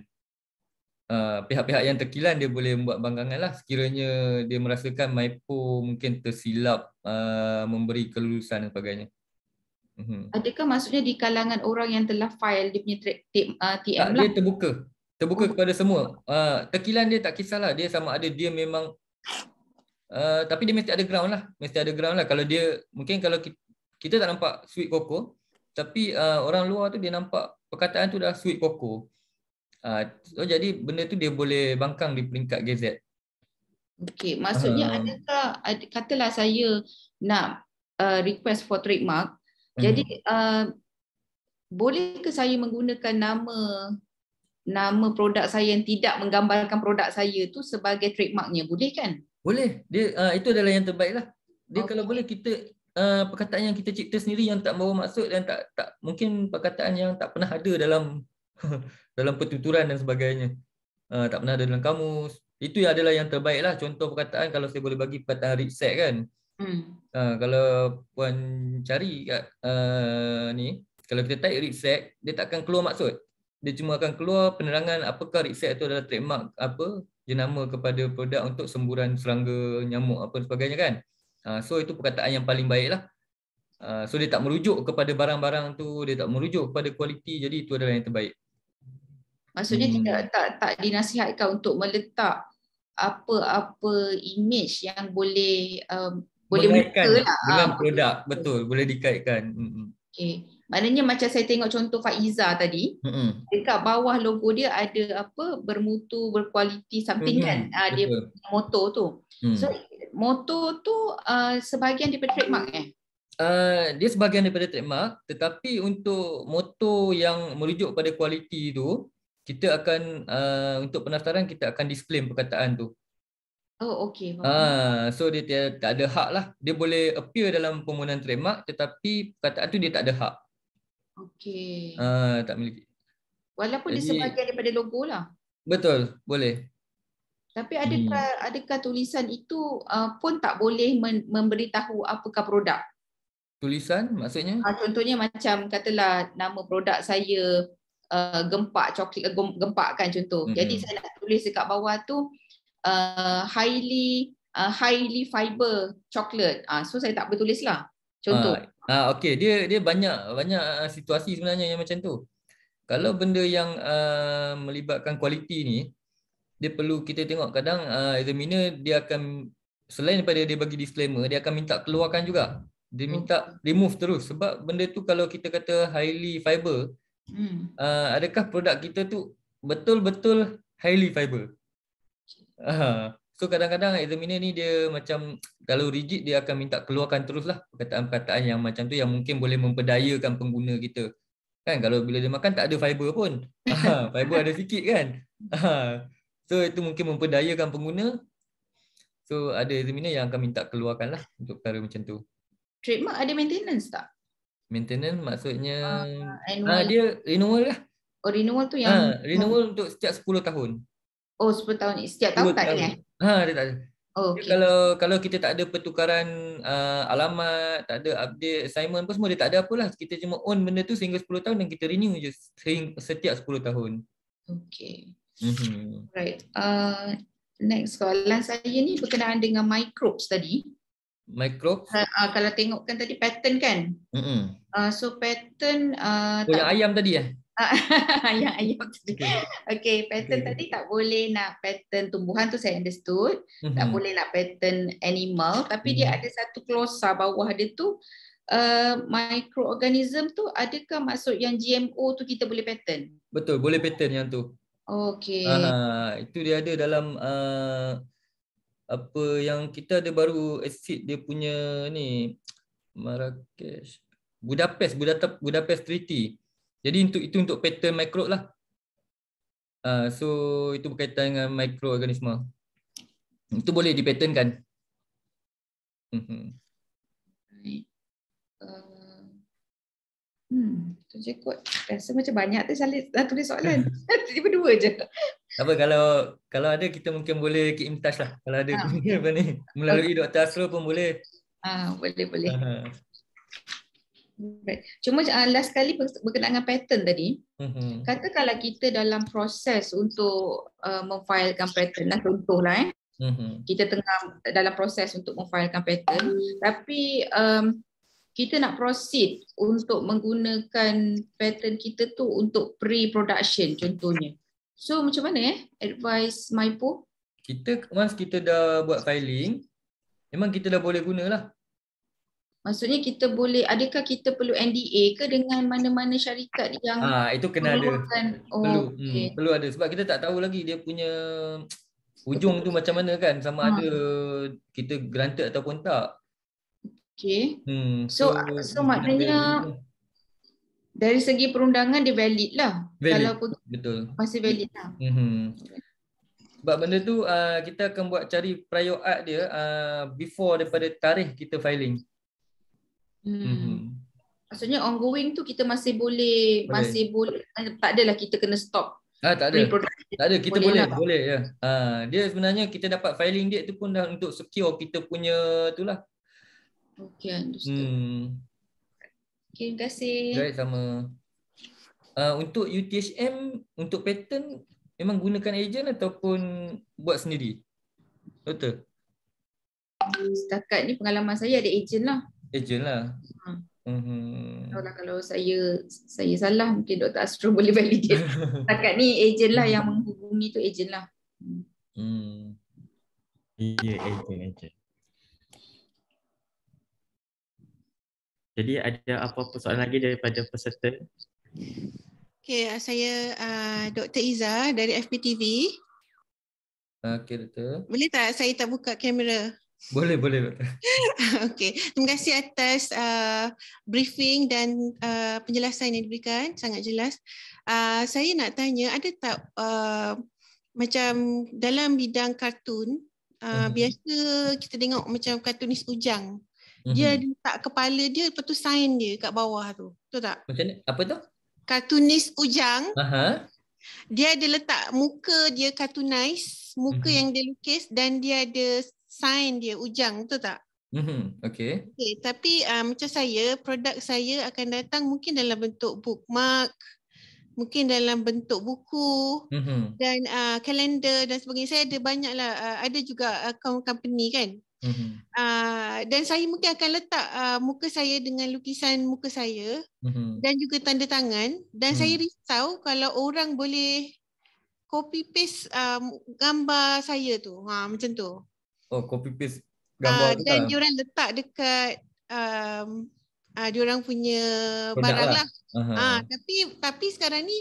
Uh, pihak-pihak yang terkilan dia boleh membuat bangkangan lah sekiranya dia merasakan MIPO mungkin tersilap uh, memberi kelulusan dan sebagainya. Mhm. Adakah maksudnya di kalangan orang yang telah file dia punya track, tip, uh, tak, lah? Dia terbuka terbuka oh. kepada semua. Uh, ah, tekilan dia tak kisahlah. Dia sama ada dia memang uh, tapi dia mesti ada ground lah. Mesti ada ground lah. Kalau dia mungkin kalau kita, kita tak nampak sweet koko, tapi uh, orang luar tu dia nampak perkataan tu dah sweet koko. Uh, so jadi benda tu dia boleh bangkang di peringkat GZ. Okey, maksudnya uh, adakah katalah saya nak uh, request for trademark. Uh-huh. Jadi uh, boleh ke saya menggunakan nama nama produk saya yang tidak menggambarkan produk saya tu sebagai trademarknya boleh kan boleh dia uh, itu adalah yang terbaiklah dia okay. kalau boleh kita uh, perkataan yang kita cipta sendiri yang tak bawa maksud dan tak tak mungkin perkataan yang tak pernah ada dalam dalam pertuturan dan sebagainya uh, tak pernah ada dalam kamus itu adalah yang terbaiklah contoh perkataan kalau saya boleh bagi perkataan reset kan hmm. uh, kalau puan cari kat uh, ni kalau kita type reset dia takkan keluar maksud dia cuma akan keluar penerangan apakah Ritzek itu adalah trademark apa jenama kepada produk untuk semburan serangga nyamuk apa sebagainya kan. Ha, so itu perkataan yang paling baik baiklah. Ha, so dia tak merujuk kepada barang-barang tu, dia tak merujuk kepada kualiti jadi itu adalah yang terbaik. Maksudnya hmm. tidak tak tak dinasihatkan untuk meletak apa-apa image yang boleh um, boleh mengaitkan lah. dengan ha, produk betul boleh dikaitkan. Hmm. hmm. Okay. Maknanya macam saya tengok contoh Faiza tadi, mm-hmm. dekat bawah logo dia ada apa bermutu berkualiti something mm-hmm. kan? Ha, dia Betul. motor tu. Mm. So motor tu uh, sebahagian daripada trademark eh? Uh, dia sebahagian daripada trademark tetapi untuk motor yang merujuk pada kualiti tu kita akan uh, untuk pendaftaran kita akan disclaim perkataan tu. Oh okey. Ha uh, so dia tak ada hak lah. Dia boleh appear dalam permohonan trademark tetapi perkataan tu dia tak ada hak. Okay. Uh, ah, tak memiliki. Walaupun Jadi, dia sebahagian daripada logo lah. Betul, boleh. Tapi ada hmm. adakah tulisan itu uh, pun tak boleh memberitahu apakah produk? Tulisan maksudnya? Uh, contohnya macam katalah nama produk saya uh, gempak coklat gempak kan contoh. Hmm. Jadi saya nak tulis dekat bawah tu uh, highly uh, highly fiber chocolate. uh, so saya tak bertulislah. Contoh. Uh, Ah ha, okey dia dia banyak banyak ah, situasi sebenarnya yang macam tu. Kalau benda yang uh, melibatkan kualiti ni dia perlu kita tengok kadang uh, examiner dia akan selain daripada dia bagi disclaimer dia akan minta keluarkan juga. Dia minta oh. remove terus sebab benda tu kalau kita kata highly fiber hmm. uh, adakah produk kita tu betul-betul highly fiber? Uh, So kadang-kadang examiner ni dia macam kalau rigid dia akan minta keluarkan teruslah perkataan-perkataan yang macam tu yang mungkin boleh memperdayakan pengguna kita. Kan kalau bila dia makan tak ada fiber pun. Ha, fiber ada sikit kan. Ha, so itu mungkin memperdayakan pengguna. So ada examiner yang akan minta keluarkan lah untuk perkara macam tu. Trademark ada maintenance tak? Maintenance maksudnya uh, ha, dia renewal lah. Oh renewal tu yang ha, renewal untuk setiap 10 tahun. Oh 10 tahun setiap tahun tak ada eh? Ha, dia tak ada. Oh, okay. kalau kalau kita tak ada pertukaran uh, alamat, tak ada update assignment pun semua dia tak ada apalah. Kita cuma own benda tu sehingga 10 tahun dan kita renew je sehing, setiap 10 tahun. Okay. Mm-hmm. Right. Uh, next soalan saya ni berkenaan dengan microbes tadi. Microbes? Uh, uh, kalau tengokkan tadi pattern kan? Mm-hmm. Uh, so pattern... Uh, oh, tak yang ayam tadi eh? Ya? Ah, yang ayam tadi. Okay. okay, pattern okay. tadi tak boleh nak pattern tumbuhan tu saya understood. Mm-hmm. Tak mhm. boleh nak pattern animal. Tapi mm-hmm. dia mhm. ada satu klosa bawah dia tu. Uh, microorganism tu adakah maksud yang GMO tu kita boleh pattern? Betul, boleh pattern yang tu. Okay. Uh, itu dia ada dalam... Uh, apa yang kita ada baru exit dia punya ni Marrakesh Budapest Budapest Budapest Treaty jadi untuk itu untuk pattern mikro lah. Uh, so itu berkaitan dengan mikroorganisma. Itu boleh dipatternkan. Mhm. Ah, hmm, tu je kot. Rasa macam banyak tu saya dah tulis soalan. Tiba-tiba dua je. Apa kalau kalau ada kita mungkin boleh keep in touch lah. Kalau ada ha. apa ni. Melalui okay. Dr. Asro pun boleh. Ah, ha, boleh boleh. Ha. Right. Cuma uh, last sekali berkenaan dengan pattern tadi. Mm-hmm. Katakanlah kita dalam proses untuk uh, ah, memfailkan pattern. Nah, contohlah eh. Mm-hmm. Kita tengah eh, dalam proses untuk memfailkan pattern. Tapi um, kita nak proceed untuk menggunakan pattern kita tu untuk pre-production contohnya. So macam mana eh? Advice Maipo? Kita once kita dah buat filing, memang kita dah boleh guna lah. Maksudnya kita boleh adakah kita perlu NDA ke dengan mana-mana syarikat yang Ah ha, itu kena ada. Oh, perlu okay. hmm, perlu ada sebab kita tak tahu lagi dia punya ujung tu macam mana kan sama ha. ada kita granted ataupun tak. Okay. Hmm so so, so maknanya dari segi perundangan dia valid lah. Valid. Kalau aku Betul. Masih valid lah. Mm-hmm. Sebab benda tu uh, kita akan buat cari prior art dia uh, before daripada tarikh kita filing. Hmm. Maksudnya ongoing tu kita masih boleh, boleh. masih boleh eh, tak adalah kita kena stop. Ah tak ada. Tak ada kita boleh boleh, lah. boleh ya. Ha, dia sebenarnya kita dapat filing date tu pun dah untuk secure kita punya itulah. Okey understood. Hmm. Okay, terima kasih. Baik sama. Uh, untuk UTHM untuk pattern memang gunakan agent ataupun buat sendiri? Betul. Setakat ni pengalaman saya ada agent lah. Ejen lah. Ha. Mm-hmm. Tahu lah kalau saya saya salah mungkin Dr. Astro boleh validate. Takat ni ejen lah yang menghubungi tu ejen lah. Hmm. hmm. Ya, yeah, ejen, ejen. Jadi ada apa-apa soalan lagi daripada peserta? Okay, uh, saya uh, Dr. Iza dari FPTV. Okay, Dr. Boleh tak saya tak buka kamera? Boleh, boleh. Okey, terima kasih atas uh, briefing dan uh, penjelasan yang diberikan sangat jelas. Uh, saya nak tanya, ada tak uh, macam dalam bidang kartun uh, mm-hmm. biasa kita tengok macam kartunis ujang mm-hmm. dia letak kepala dia lepas tu sign dia kat bawah tu. Tahu tak? Macam mana? Apa tu? Kartunis ujang. Aha. Dia ada letak muka dia kartunis, muka mm-hmm. yang dia lukis dan dia ada sign dia ujang betul tak? Mm-hmm. Okay. okay. Tapi uh, macam saya, produk saya akan datang mungkin dalam bentuk bookmark, mungkin dalam bentuk buku mm-hmm. dan ah, kalender dan sebagainya. Saya ada banyaklah, uh, ada juga account company kan. Uh, dan saya mungkin akan letak uh, muka saya dengan lukisan muka saya uh-huh. dan juga tanda tangan dan uh-huh. saya risau kalau orang boleh copy paste um, gambar saya tu ha macam tu Oh copy paste gambar uh, dan lah. dia orang letak dekat um, uh, dia orang punya barang lah, lah. Ah uh-huh. uh, tapi tapi sekarang ni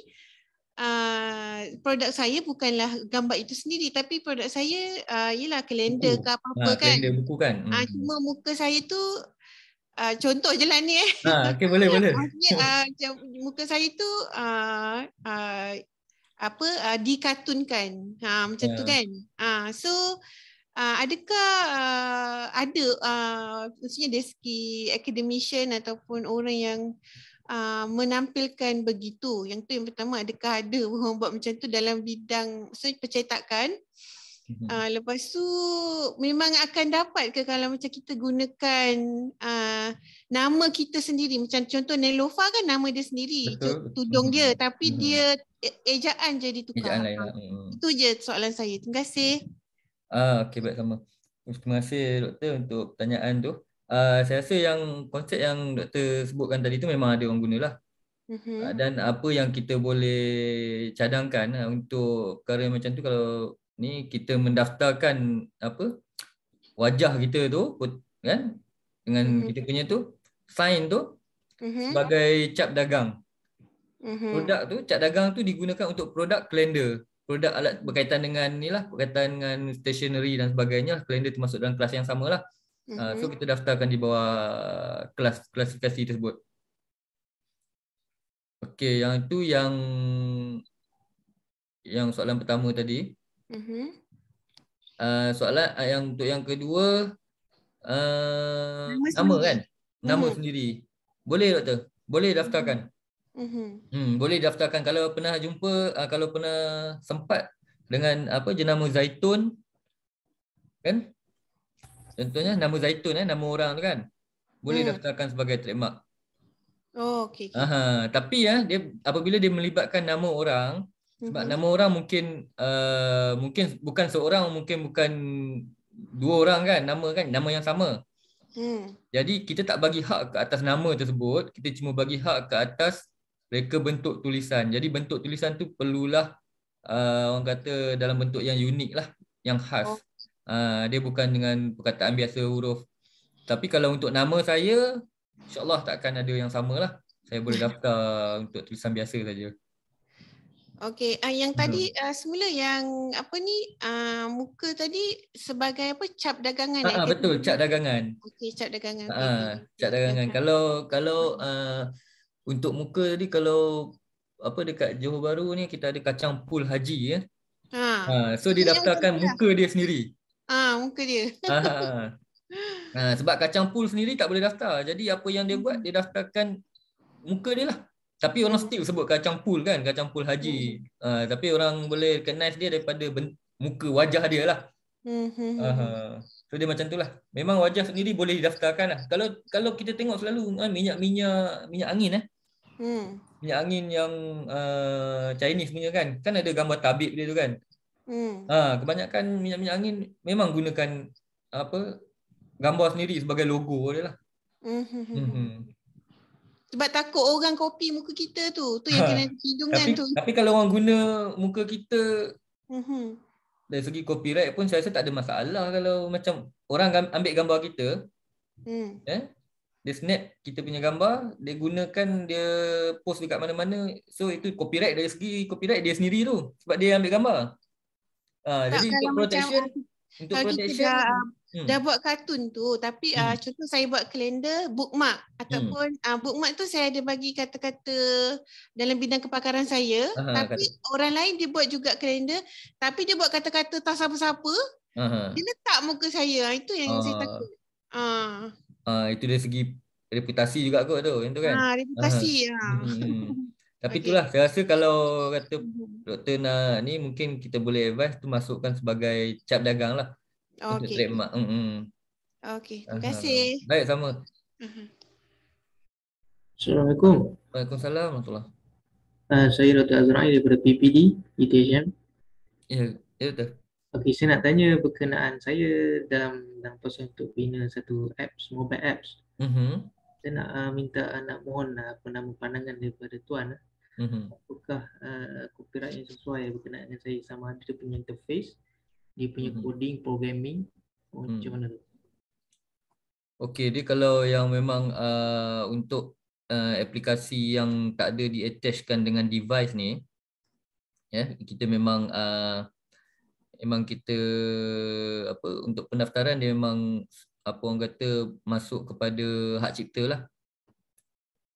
uh, produk saya bukanlah gambar itu sendiri tapi produk saya uh, ialah kalender ke apa-apa ha, kan. Kalender buku kan. Ah uh, cuma muka saya tu Uh, contoh je lah ni eh. Ha, okay, boleh, boleh. Maksudnya, uh, muka saya tu uh, uh, apa uh, dikartunkan. Ha, macam yeah. tu ya. kan. Uh, so uh, Uh, adakah uh, ada ah, maksudnya uh, dari segi akademisyen ataupun orang yang uh, menampilkan begitu? Yang tu yang pertama, adakah ada orang buat macam tu dalam bidang so, percetakan? Uh, lepas tu memang akan dapat ke kalau macam kita gunakan uh, nama kita sendiri macam contoh Nelofa kan nama dia sendiri Betul. tudung mhm. dia tapi mhm. dia e-, ejaan jadi tukar. Ejaan lah. Itu je soalan saya. Terima kasih. Ah, okey baik sama. Terima kasih doktor untuk pertanyaan tu. Uh, saya rasa yang konsep yang doktor sebutkan tadi tu memang ada orang gunalah. Mm-hmm. Uh, dan apa yang kita boleh cadangkan uh, untuk perkara macam tu kalau ni kita mendaftarkan apa wajah kita tu kan dengan mm-hmm. kita punya tu sign tu mm-hmm. sebagai cap dagang. Mm-hmm. Produk tu cap dagang tu digunakan untuk produk kalender produk alat berkaitan dengan ni lah berkaitan dengan stationery dan sebagainya kalender lah. termasuk dalam kelas yang sama lah mm-hmm. so mhm. kita daftarkan di bawah kelas klasifikasi tersebut okey yang itu yang yang soalan pertama tadi mm uh, soalan uh, yang untuk yang kedua uh, nama, nama kan nama mm-hmm. sendiri boleh doktor boleh daftarkan mm-hmm. Mm-hmm. Hmm, boleh daftarkan kalau pernah jumpa uh, kalau pernah sempat dengan apa jenama Zaitun kan? Contohnya nama Zaitun eh nama orang tu kan. Boleh mm. daftarkan sebagai trademark. Oh okey. Okay. Aha, tapi ya dia apabila dia melibatkan nama orang sebab mm-hmm. nama orang mungkin uh, mungkin bukan seorang mungkin bukan dua orang kan nama kan nama yang sama. Hmm. Jadi kita tak bagi hak ke atas nama tersebut, kita cuma bagi hak ke atas reka bentuk tulisan. Jadi bentuk tulisan tu perlulah uh, orang kata dalam bentuk yang unik lah, yang khas. Oh. Uh, dia bukan dengan perkataan biasa huruf. Tapi kalau untuk nama saya, insyaAllah tak akan ada yang sama lah. Saya boleh daftar untuk tulisan biasa saja. Okey, uh, yang hmm. tadi uh, semula yang apa ni uh, muka tadi sebagai apa cap dagangan. Eh? Ah, betul, cap dagangan. Okey, cap dagangan. Ah, cap dagangan. Kalau kalau uh, untuk muka tadi kalau apa dekat Johor Bahru ni kita ada kacang pul haji ya. Ha. ha. So dia daftarkan muka dia sendiri. Ha, muka dia. Ha ha, ha. ha. sebab kacang pul sendiri tak boleh daftar. Jadi apa yang dia buat hmm. dia daftarkan muka dia lah. Tapi orang hmm. still sebut kacang pul kan, kacang pul haji. Hmm. Ha. tapi orang boleh recognize dia daripada muka wajah dia lah. Ha. ha. So dia macam itulah. Memang wajah sendiri boleh didaftarkan lah. Kalau kalau kita tengok selalu minyak-minyak eh, minyak angin eh. Hmm. Minyak angin yang uh, Chinese punya kan. Kan ada gambar tabib dia tu kan. Hmm. Ha, kebanyakan minyak-minyak angin memang gunakan apa gambar sendiri sebagai logo dia lah. Hmm. hmm. Sebab takut orang kopi muka kita tu. Tu yang ha. kena hidung kan tu. Tapi kalau orang guna muka kita hmm dari segi copyright pun saya rasa tak ada masalah kalau macam orang ambil gambar kita hmm. eh, dia snap kita punya gambar dia gunakan dia post dekat mana-mana so itu copyright dari segi copyright dia sendiri tu sebab dia ambil gambar ha, jadi untuk protection macam, untuk protection kita dah, Hmm. Dah buat kartun tu tapi ah, hmm. uh, contoh saya buat kalender bookmark hmm. ataupun hmm. uh, bookmark tu saya ada bagi kata-kata dalam bidang kepakaran saya Aha, tapi kata. orang lain dia buat juga kalender tapi dia buat kata-kata tak siapa-siapa dia letak muka saya ah, itu yang uh. saya takut. Uh. Uh, itu dari segi reputasi juga kot tu yang tu kan. Ha reputasi ya. Uh. Tapi okay. itulah saya rasa kalau kata mhm. doktor nak ni mungkin kita boleh advice tu masukkan sebagai cap dagang lah. Oh, okay. Okay. Terima kasih. Baik, sama. Mm -hmm. Assalamualaikum. Waalaikumsalam. Warahmatullahi Uh, saya Dr. Azrai daripada PPD ETHM. Ya, ya betul. Okey, saya nak tanya berkenaan saya dalam dalam pasal untuk bina satu apps, mobile apps. Mm-hmm. Saya nak uh, minta anak uh, mohon uh, penama pandangan daripada tuan. Uh, mm-hmm. Apakah uh, copyright yang sesuai berkenaan dengan saya sama ada dia punya interface dia punya hmm. coding oh, hmm. programming macam mana tu okey dia kalau yang memang uh, untuk uh, aplikasi yang tak ada di attachkan dengan device ni ya yeah, kita memang uh, memang kita apa untuk pendaftaran dia memang apa orang kata masuk kepada hak cipta lah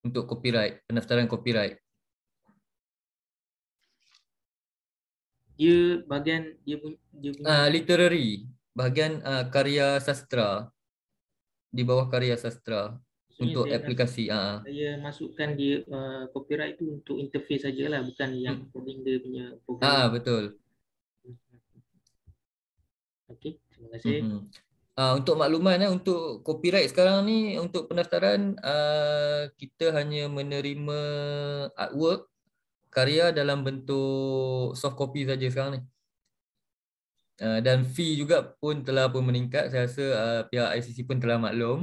untuk copyright pendaftaran copyright dia bahagian dia dia punya uh, literary bahagian uh, karya sastra di bawah karya sastra Maksudnya untuk saya aplikasi ah uh. saya masukkan dia uh, copyright tu untuk interface sajalah bukan yang hmm. coding dia punya program ah uh, betul okey terima kasih mm-hmm. Uh, untuk makluman eh, untuk copyright sekarang ni untuk pendaftaran uh, kita hanya menerima artwork karya dalam bentuk soft copy saja sekarang ni. Ah, dan fee juga pun telah pun meningkat. Saya rasa ah, pihak ICC pun telah maklum.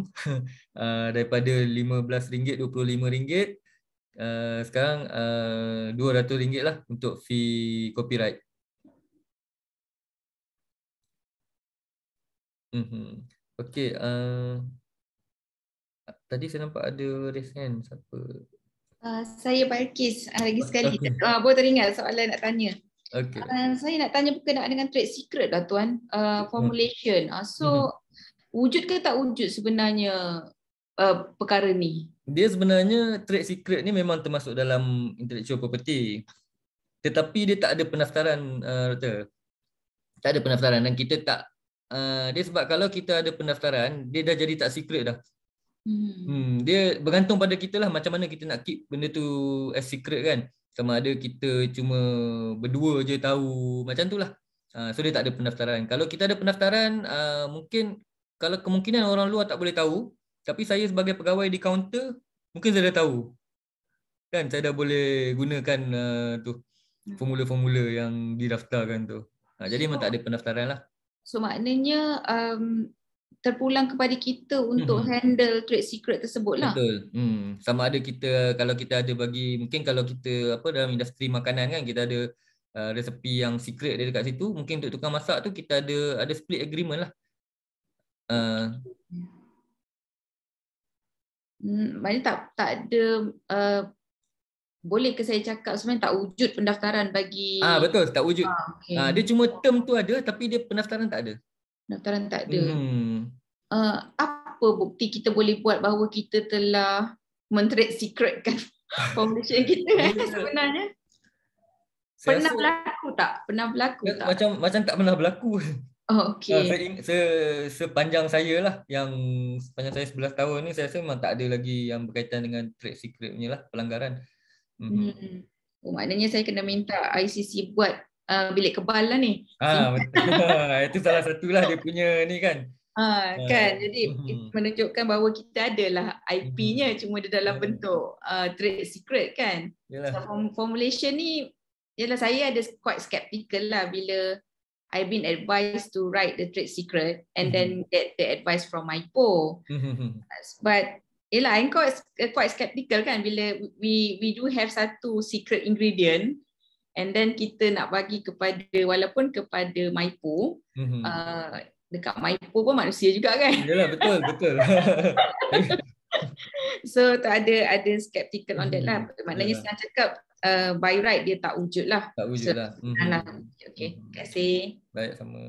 uh, daripada RM15, RM25. Uh, sekarang RM200 uh, lah untuk fee copyright. Mm Okay. tadi saya nampak ada raise hand. Siapa? Uh, saya Balkis uh, lagi sekali. Ah uh, boleh teringat soalan nak tanya. Okey. Uh, saya nak tanya berkenaan dengan trade secret lah tuan. Uh, hmm. formulation. Uh, so mm-hmm. wujud ke tak wujud sebenarnya uh, perkara ni? Dia sebenarnya trade secret ni memang termasuk dalam intellectual property. Tetapi dia tak ada pendaftaran uh, doktor. Tak ada pendaftaran dan kita tak uh, dia sebab kalau kita ada pendaftaran, dia dah jadi tak secret dah. Hmm. hmm. Dia bergantung pada kita lah macam mana kita nak keep benda tu as secret kan. Sama ada kita cuma berdua je tahu macam tu lah. Uh, so dia tak ada pendaftaran. Kalau kita ada pendaftaran uh, mungkin kalau kemungkinan orang luar tak boleh tahu tapi saya sebagai pegawai di kaunter mungkin saya dah tahu. Kan saya dah boleh gunakan uh, tu hmm. formula-formula yang didaftarkan tu. Uh, jadi so, tak ada pendaftaran lah. So maknanya um, terpulang kepada kita untuk mm-hmm. handle trade secret tersebut lah. Betul. Hmm. Sama ada kita kalau kita ada bagi mungkin kalau kita apa dalam industri makanan kan kita ada uh, resepi yang secret dia dekat situ mungkin untuk tukang masak tu kita ada ada split agreement lah. Uh. Hmm, maknanya tak tak ada uh, boleh ke saya cakap sebenarnya tak wujud pendaftaran bagi Ah betul tak wujud. Ah, okay. ah dia cuma term tu ada tapi dia pendaftaran tak ada. Pendaftaran tak ada. Hmm uh, apa bukti kita boleh buat bahawa kita telah secret kan? foundation kita kan sebenarnya? pernah rasa, berlaku tak? Pernah berlaku ya, tak? Macam macam tak pernah berlaku. Oh, okay. Ah, uh, se, sepanjang saya lah yang sepanjang saya 11 tahun ni saya rasa memang tak ada lagi yang berkaitan dengan trade secret punya lah pelanggaran. Mm-hmm. Oh, maknanya saya kena minta ICC buat uh, bilik kebal lah ni. Ah, betul. itu salah satulah dia punya ni kan. Ha, eh, kan jadi mm-hmm. menunjukkan bahawa kita adalah IP-nya mm-hmm. cuma dia dalam bentuk uh, trade secret kan. Yalah. So, formulation ni ialah saya ada quite skeptical lah bila I've been advised to write the trade secret and then mm-hmm. get the advice from my po. But ialah I'm quite, uh, quite skeptical kan bila we we do have satu secret ingredient and then kita nak bagi kepada walaupun kepada my po mm-hmm. uh, dekat Maipo pun manusia juga kan. Yalah betul betul. so tak ada ada skeptical on that lah. Mm-hmm. Maknanya yeah. senang cakap uh, by right dia tak wujud lah. Tak wujud so, lah. Mm-hmm. lah. Okay. Mm-hmm. Terima kasih. Baik sama.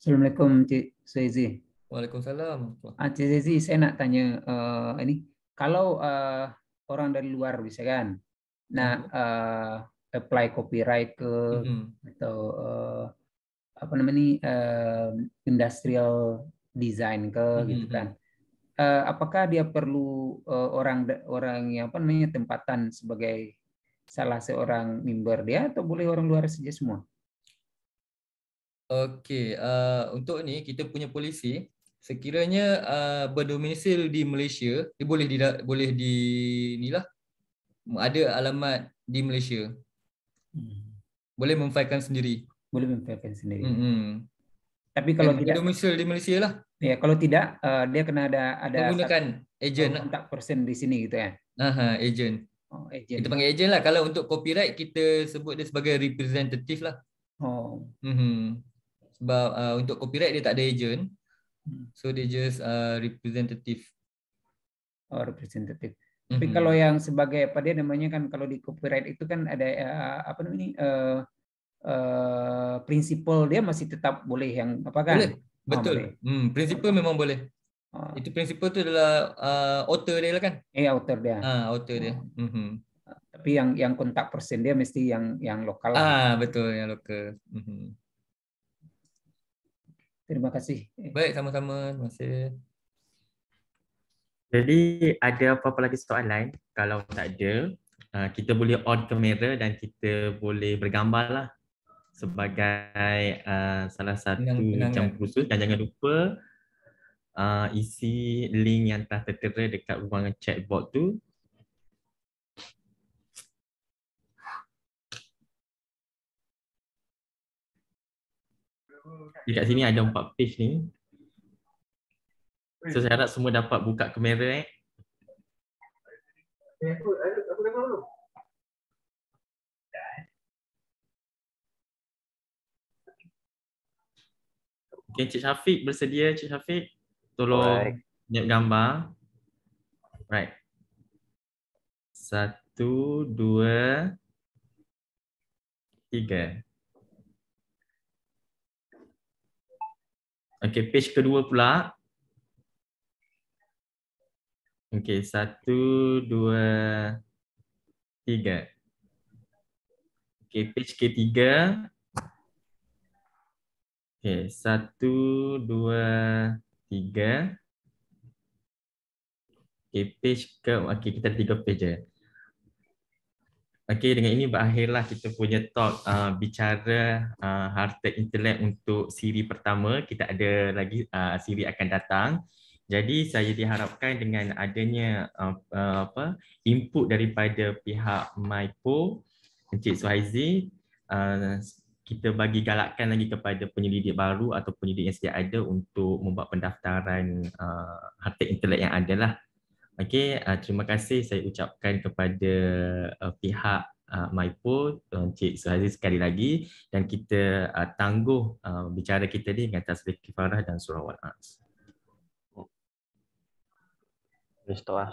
Assalamualaikum Cik Suezi. Waalaikumsalam. Ah, Cik Suezi, saya nak tanya uh, ini. Kalau uh, orang dari luar bisa kan, nak mm-hmm. uh, apply copyright ke mm-hmm. atau uh, apa namanya uh, industrial design ke mm-hmm. gitu kan uh, apakah dia perlu uh, orang orang yang apa namanya tempatan sebagai salah seorang member dia atau boleh orang luar saja semua Okay, uh, untuk ni kita punya polisi sekiranya uh, berdomisil di Malaysia dia boleh di boleh di inilah ada alamat di Malaysia Hmm. Boleh memfailkan sendiri. Boleh memfailkan sendiri. Mm-hmm. Tapi kalau And tidak domisil di Malaysia lah. Ya, kalau tidak uh, dia kena ada ada menggunakan agent lah. tak persen di sini gitu ya. Aha, agent. Oh, agent. Kita panggil agent lah kalau untuk copyright kita sebut dia sebagai representative lah. Oh. Mm-hmm. Sebab uh, untuk copyright dia tak ada agent. Hmm. So dia just uh, representative. Oh, representative. Tapi mm-hmm. kalau yang sebagai apa dia namanya kan kalau di copyright itu kan ada uh, apa namanya uh, uh, prinsipal dia masih tetap boleh yang apa kan? Boleh. Oh, betul. Oh, Hmm, prinsipal memang boleh. Oh. Itu prinsipal tu adalah uh, author dia lah kan? Eh author dia. Ah, author dia. Mm-hmm. Tapi yang yang kontak person dia mesti yang yang lokal. Ah, betul yang lokal. Mm-hmm. Terima kasih. Baik, sama-sama. Terima kasih. Jadi ada apa-apa lagi soalan? Kalau tak ada, ah, kita boleh on kamera dan kita boleh bergambar lah sebagai uh, salah satu jam khusus dan jangan lupa uh, isi link yang telah tertera dekat ruangan chatbot tu Dekat sini ada empat page ni So saya harap semua dapat buka kamera eh. eh okay, Cik Syafiq bersedia. Cik Syafiq, tolong tunjuk gambar. Right. Satu, dua, tiga. Okay, page kedua pula. Okey, satu, dua, tiga. Okey, page ketiga. Okey, satu, dua, tiga. Okey, page ke, okey, kita tiga page je. Okey, dengan ini berakhirlah kita punya talk uh, bicara uh, harta intelek untuk siri pertama. Kita ada lagi uh, siri akan datang. Jadi saya diharapkan dengan adanya uh, uh, apa input daripada pihak MyPO Encik Suhaizi uh, kita bagi galakkan lagi kepada penyelidik baru atau penyelidik yang sedia ada untuk membuat pendaftaran uh, harta intelek yang ada lah. Okey, uh, terima kasih saya ucapkan kepada uh, pihak uh, MIPO uh, Encik Suhaizi sekali lagi dan kita uh, tangguh uh, bicara kita ni dengan Tasbih Kifarah dan Surah Wal Ars. Listo, va. Lah.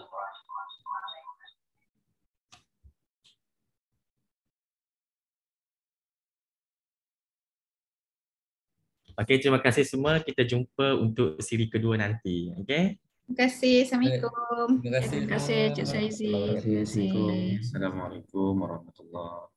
okay terima kasih semua. Kita jumpa untuk siri kedua nanti. okay Terima kasih. Assalamualaikum. Terima kasih. Terima kasih, Cik Saizi. Terima kasih. Assalamualaikum warahmatullahi wabarakatuh.